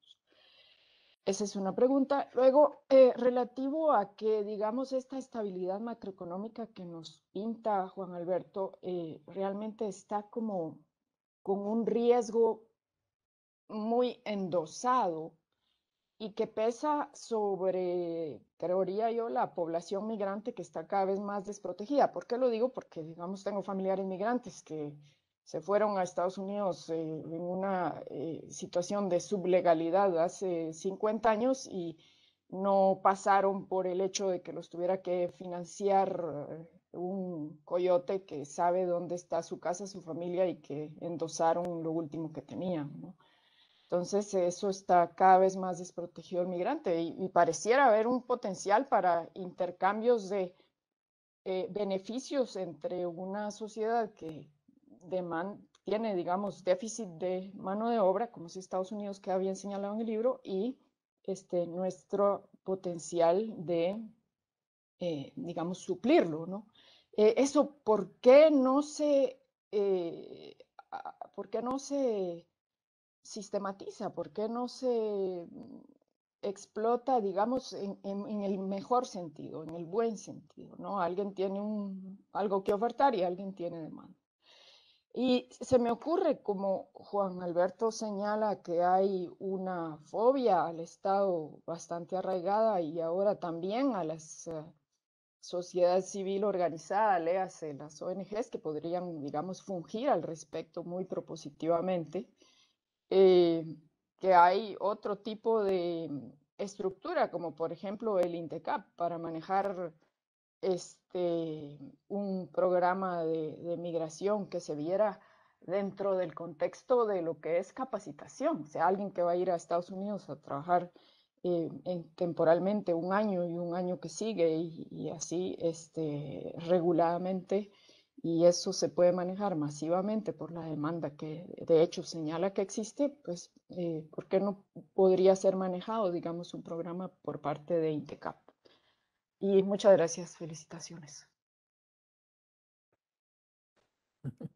Esa es una pregunta. Luego, eh, relativo a que, digamos, esta estabilidad macroeconómica que nos pinta Juan Alberto eh, realmente está como con un riesgo muy endosado y que pesa sobre, creería yo, la población migrante que está cada vez más desprotegida. ¿Por qué lo digo? Porque, digamos, tengo familiares migrantes que se fueron a Estados Unidos eh, en una eh, situación de sublegalidad hace 50 años y no pasaron por el hecho de que los tuviera que financiar eh, un coyote que sabe dónde está su casa, su familia y que endosaron lo último que tenían. Entonces eso está cada vez más desprotegido el migrante y, pareciera haber un potencial para intercambios de beneficios entre una sociedad que, tiene, digamos, déficit de mano de obra, como si Estados Unidos que bien señalado en el libro, y este, nuestro potencial de, eh, digamos, suplirlo, ¿no? Eh, eso, ¿por qué no se, eh, no se sistematiza? ¿Por qué no se explota, digamos, en, el mejor sentido, en el buen sentido, ¿no? Alguien tiene un, algo que ofertar y alguien tiene demanda. Y se me ocurre, como Juan Alberto señala, que hay una fobia al Estado bastante arraigada y ahora también a las eh, sociedad civil organizada, léase las ONGs, que podrían, digamos, fungir al respecto muy propositivamente, eh, que hay otro tipo de estructura, como por ejemplo el INTECAP, para manejar este, un programa de, migración que se viera dentro del contexto de lo que es capacitación, o sea, alguien que va a ir a Estados Unidos a trabajar eh, temporalmente un año y un año que sigue y, así este, reguladamente y eso se puede manejar masivamente por la demanda que de hecho señala que existe, pues eh, ¿por qué no podría ser manejado, digamos, un programa por parte de INTECAP? Y muchas gracias, felicitaciones.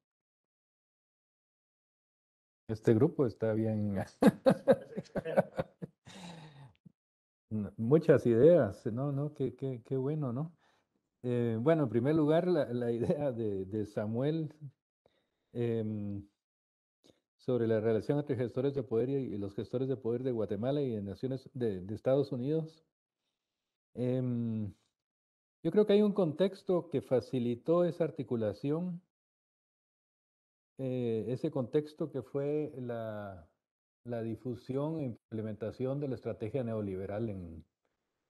Este grupo está bien. Muchas ideas, no, no, qué, qué, qué bueno, ¿no? Eh, bueno, en primer lugar, la, idea de, Samuel em, sobre la relación entre gestores de poder y, los gestores de poder de Guatemala y de, Naciones, de, de Estados Unidos Em, yo creo que hay un contexto que facilitó esa articulación, eh, ese contexto que fue la, difusión e implementación de la estrategia neoliberal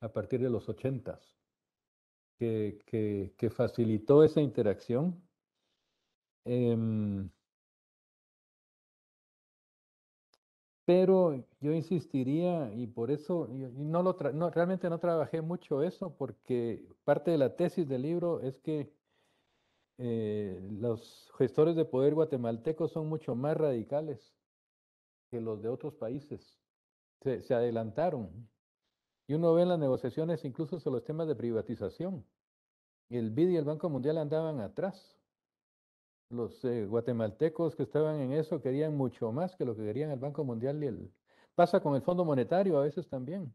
a partir de los ochentas, que, facilitó esa interacción. Em, Pero yo insistiría, y por eso no lo realmente no trabajé mucho eso, porque parte de la tesis del libro es que eh, los gestores de poder guatemaltecos son mucho más radicales que los de otros países. Se, adelantaron. Y uno ve en las negociaciones incluso sobre los temas de privatización. El BID y el Banco Mundial andaban atrás los eh, guatemaltecos que estaban en eso querían mucho más que lo que querían el Banco Mundial y el... Pasa con el Fondo Monetario a veces también.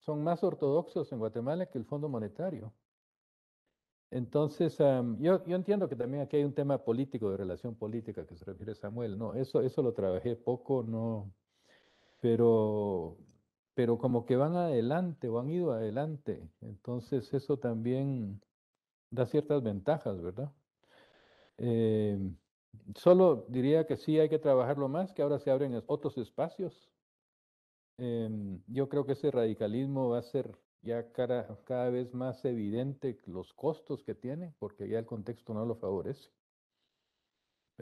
Son más ortodoxos en Guatemala que el Fondo Monetario. Entonces, yo, yo, entiendo que también aquí hay un tema político, de relación política que se refiere a Samuel. No, eso, eso lo trabajé poco, no. Pero, pero como que van adelante o han ido adelante. Entonces, eso también da ciertas ventajas, ¿verdad? Eh, solo diría que sí hay que trabajarlo más, que ahora se abren otros espacios. Em, yo creo que ese radicalismo va a ser ya cada vez más evidente los costos que tiene, porque ya el contexto no lo favorece.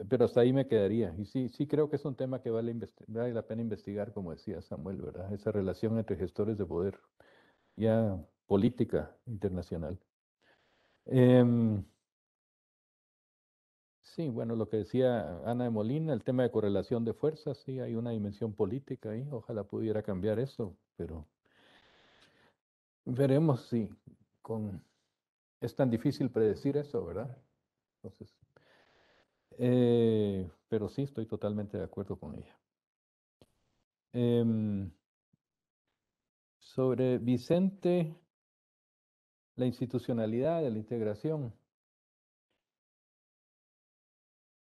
Pero hasta ahí me quedaría. Y sí, sí creo que es un tema que vale, la pena investigar, como decía Samuel, ¿verdad? Esa relación entre gestores de poder, ya política internacional. Eh, Sí, bueno, lo que decía Ana de Molina, el tema de correlación de fuerzas, sí, hay una dimensión política ahí, ojalá pudiera cambiar eso, pero veremos si con... es tan difícil predecir eso, ¿verdad? Entonces, eh, pero sí, estoy totalmente de acuerdo con ella. Em, sobre Vicente, la institucionalidad de la integración.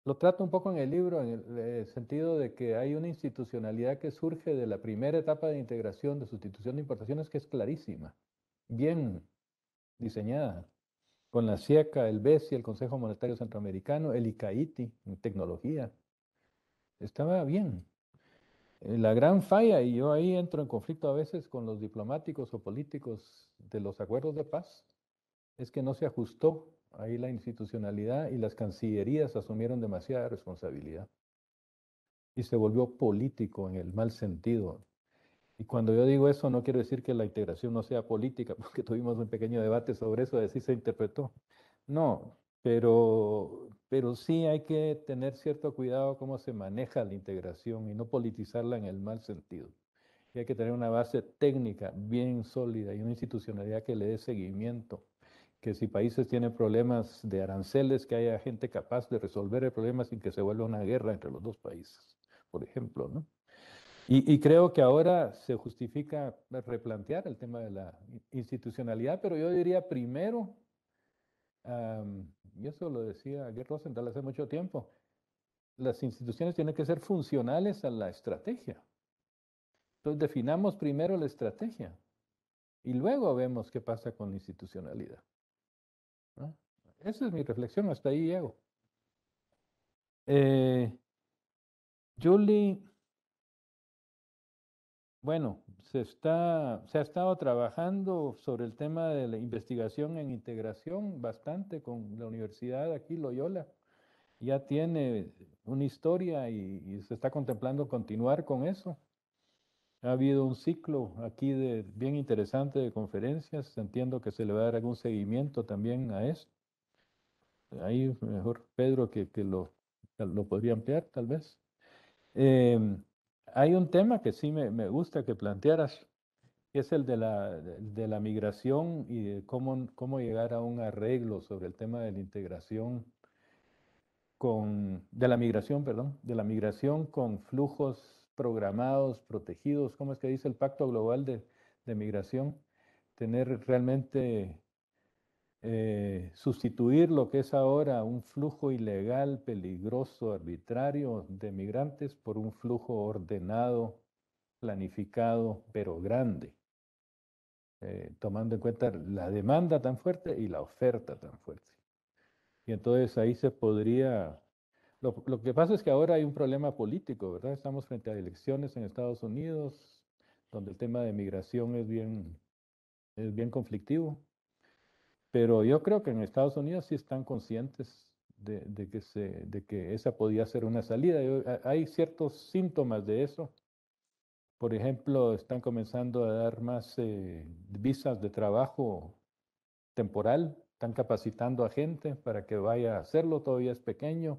Lo trato un poco en el libro, en eh, el, sentido de que hay una institucionalidad que surge de la primera etapa de integración, de sustitución de importaciones, que es clarísima, bien diseñada, con la SIECA, el BESI, el Consejo Monetario Centroamericano, el ICAITI, en tecnología. Estaba bien. Eh, la gran falla, y yo ahí entro en conflicto a veces con los diplomáticos o políticos de los acuerdos de paz, es que no se ajustó Ahí la institucionalidad y las cancillerías asumieron demasiada responsabilidad. Y se volvió político en el mal sentido. Y cuando yo digo eso, no quiero decir que la integración no sea política, porque tuvimos un pequeño debate sobre eso, de se interpretó. No, pero, pero sí hay que tener cierto cuidado cómo se maneja la integración y no politizarla en el mal sentido. Y hay que tener una base técnica bien sólida y una institucionalidad que le dé seguimiento que si países tienen problemas de aranceles, que haya gente capaz de resolver el problema sin que se vuelva una guerra entre los dos países, por ejemplo. ¿no? Y, creo que ahora se justifica replantear el tema de la institucionalidad, pero yo diría primero, y eso lo decía Gerd Rosenthal hace mucho tiempo, las instituciones tienen que ser funcionales a la estrategia. Entonces definamos primero la estrategia y luego vemos qué pasa con la institucionalidad. Esa es mi reflexión, hasta ahí llego. Eh, Bueno, se, está, se ha estado trabajando sobre el tema de la investigación en integración bastante con la universidad aquí, Loyola. Ya tiene una historia y se está contemplando continuar con eso. Ha habido un ciclo aquí de bien interesante de conferencias. Entiendo que se le va a dar algún seguimiento también a esto. Ahí mejor Pedro que, lo, lo, podría ampliar tal vez. Em, hay un tema que sí me, me, gusta que plantearas, que es el de la, de la migración y cómo, cómo llegar a un arreglo sobre el tema de la integración con, de la migración, perdón, de la migración con flujos programados, protegidos, ¿cómo es que dice el Pacto Global de, Migración? Tener realmente, eh, sustituir lo que es ahora un flujo ilegal, peligroso, arbitrario de migrantes por un flujo ordenado, planificado, pero grande, eh, tomando en cuenta la demanda tan fuerte y la oferta tan fuerte. Y entonces ahí se podría lo, que pasa es que ahora hay un problema político, ¿verdad? Estamos frente a elecciones en Estados Unidos, donde el tema de migración es bien, bien conflictivo. Pero yo creo que en Estados Unidos sí están conscientes de, que, esa podía ser una salida. hay ciertos síntomas de eso. Por ejemplo, están comenzando a dar más eh, visas de trabajo temporal, están capacitando a gente para que vaya a hacerlo, todavía es pequeño,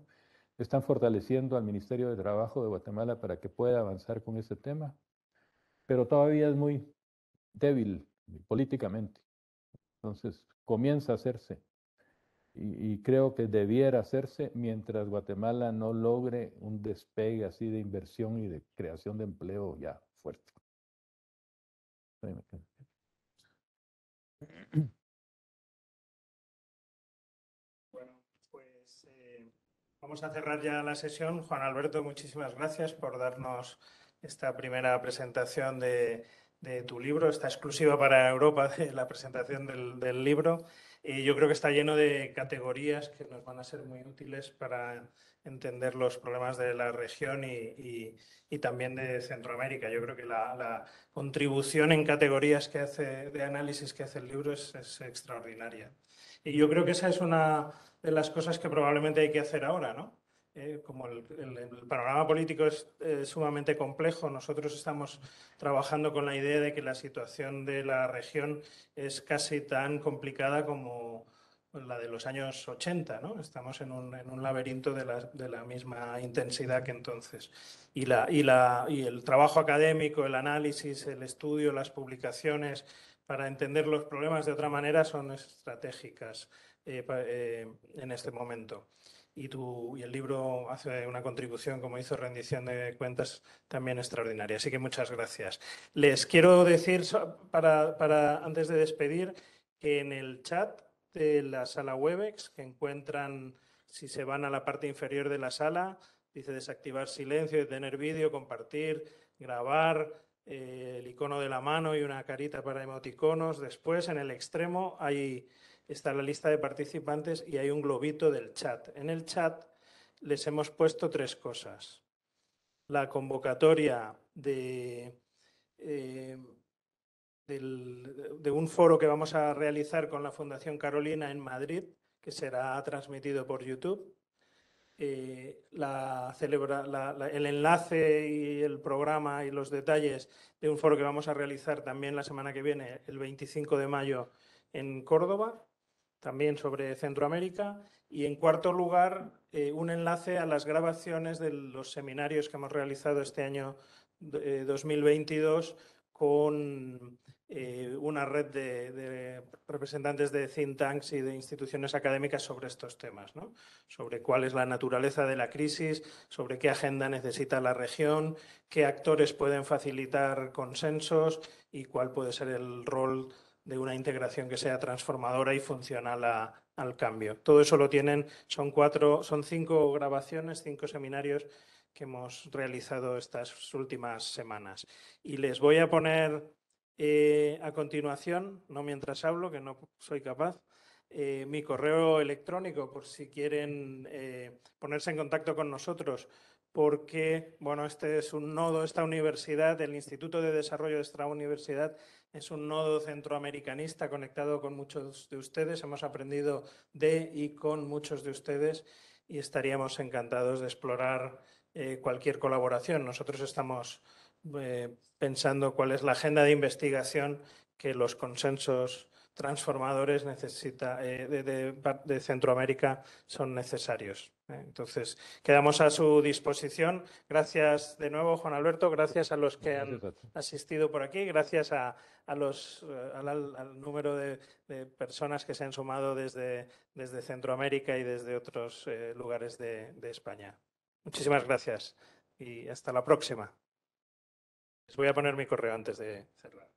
están fortaleciendo al Ministerio de Trabajo de Guatemala para que pueda avanzar con ese tema, pero todavía es muy débil políticamente. Entonces, comienza a hacerse y, y creo que debiera hacerse mientras Guatemala no logre un despegue así de inversión y de creación de empleo ya fuerte. Vamos a cerrar ya la sesión. Juan Alberto, muchísimas gracias por darnos esta primera presentación de, tu libro, esta exclusiva para Europa la presentación del libro. Y yo creo que está lleno de categorías que nos van a ser muy útiles para entender los problemas de la región y, y, también de Centroamérica. Yo creo que la, contribución en categorías que hace, de análisis que hace el libro es extraordinaria. Y yo creo que esa es una de las cosas que probablemente hay que hacer ahora, ¿no? Eh, como el, el, panorama político es eh, sumamente complejo, nosotros estamos trabajando con la idea de que la situación de la región es casi tan complicada como la de los años 80, Estamos en un, laberinto de la, misma intensidad que entonces. Y, el trabajo académico, el análisis, el estudio, las publicaciones para entender los problemas de otra manera son estratégicas eh, en este momento y, el libro hace una contribución, como hizo rendición de cuentas, también extraordinaria. Así que muchas gracias. Les quiero decir, para, antes de despedir, que en el chat de la sala Webex, que encuentran, si se van a la parte inferior de la sala, dice desactivar silencio, tener vídeo, compartir, grabar, eh, el icono de la mano y una carita para emoticonos. Después, en el extremo, hay está la lista de participantes y hay un globito del chat. En el chat les hemos puesto tres cosas. La convocatoria de, eh, un foro que vamos a realizar con la Fundación Carolina en Madrid, que será transmitido por YouTube. Eh, el enlace y el programa y los detalles de un foro que vamos a realizar también la semana que viene, el 25 de mayo, en Córdoba también sobre Centroamérica. Y en cuarto lugar, eh, un enlace a las grabaciones de los seminarios que hemos realizado este año 2022 eh, con eh, una red de, representantes de think tanks y de instituciones académicas sobre estos temas, sobre cuál es la naturaleza de la crisis, sobre qué agenda necesita la región, qué actores pueden facilitar consensos y cuál puede ser el rol de una integración que sea transformadora y funcional al cambio. Todo eso lo tienen, son cuatro, son cinco grabaciones, cinco seminarios que hemos realizado estas últimas semanas. Y les voy a poner eh, a continuación, no mientras hablo, que no soy capaz, eh, mi correo electrónico por si quieren eh, ponerse en contacto con nosotros, porque bueno, este es un nodo, esta universidad, el Instituto de Desarrollo de esta universidad es un nodo centroamericanista conectado con muchos de ustedes. Hemos aprendido de y con muchos de ustedes y estaríamos encantados de explorar eh, cualquier colaboración. Nosotros estamos eh, pensando cuál es la agenda de investigación que los consensos transformadores necesita, eh, de, Centroamérica son necesarios. Eh. Entonces, quedamos a su disposición. Gracias de nuevo, Juan Alberto. Gracias a los que han asistido por aquí. Gracias a, los, eh, al, número de, personas que se han sumado desde, desde Centroamérica y desde otros lugares de, de España. Muchísimas gracias y hasta la próxima. Les voy a poner mi correo antes de cerrar.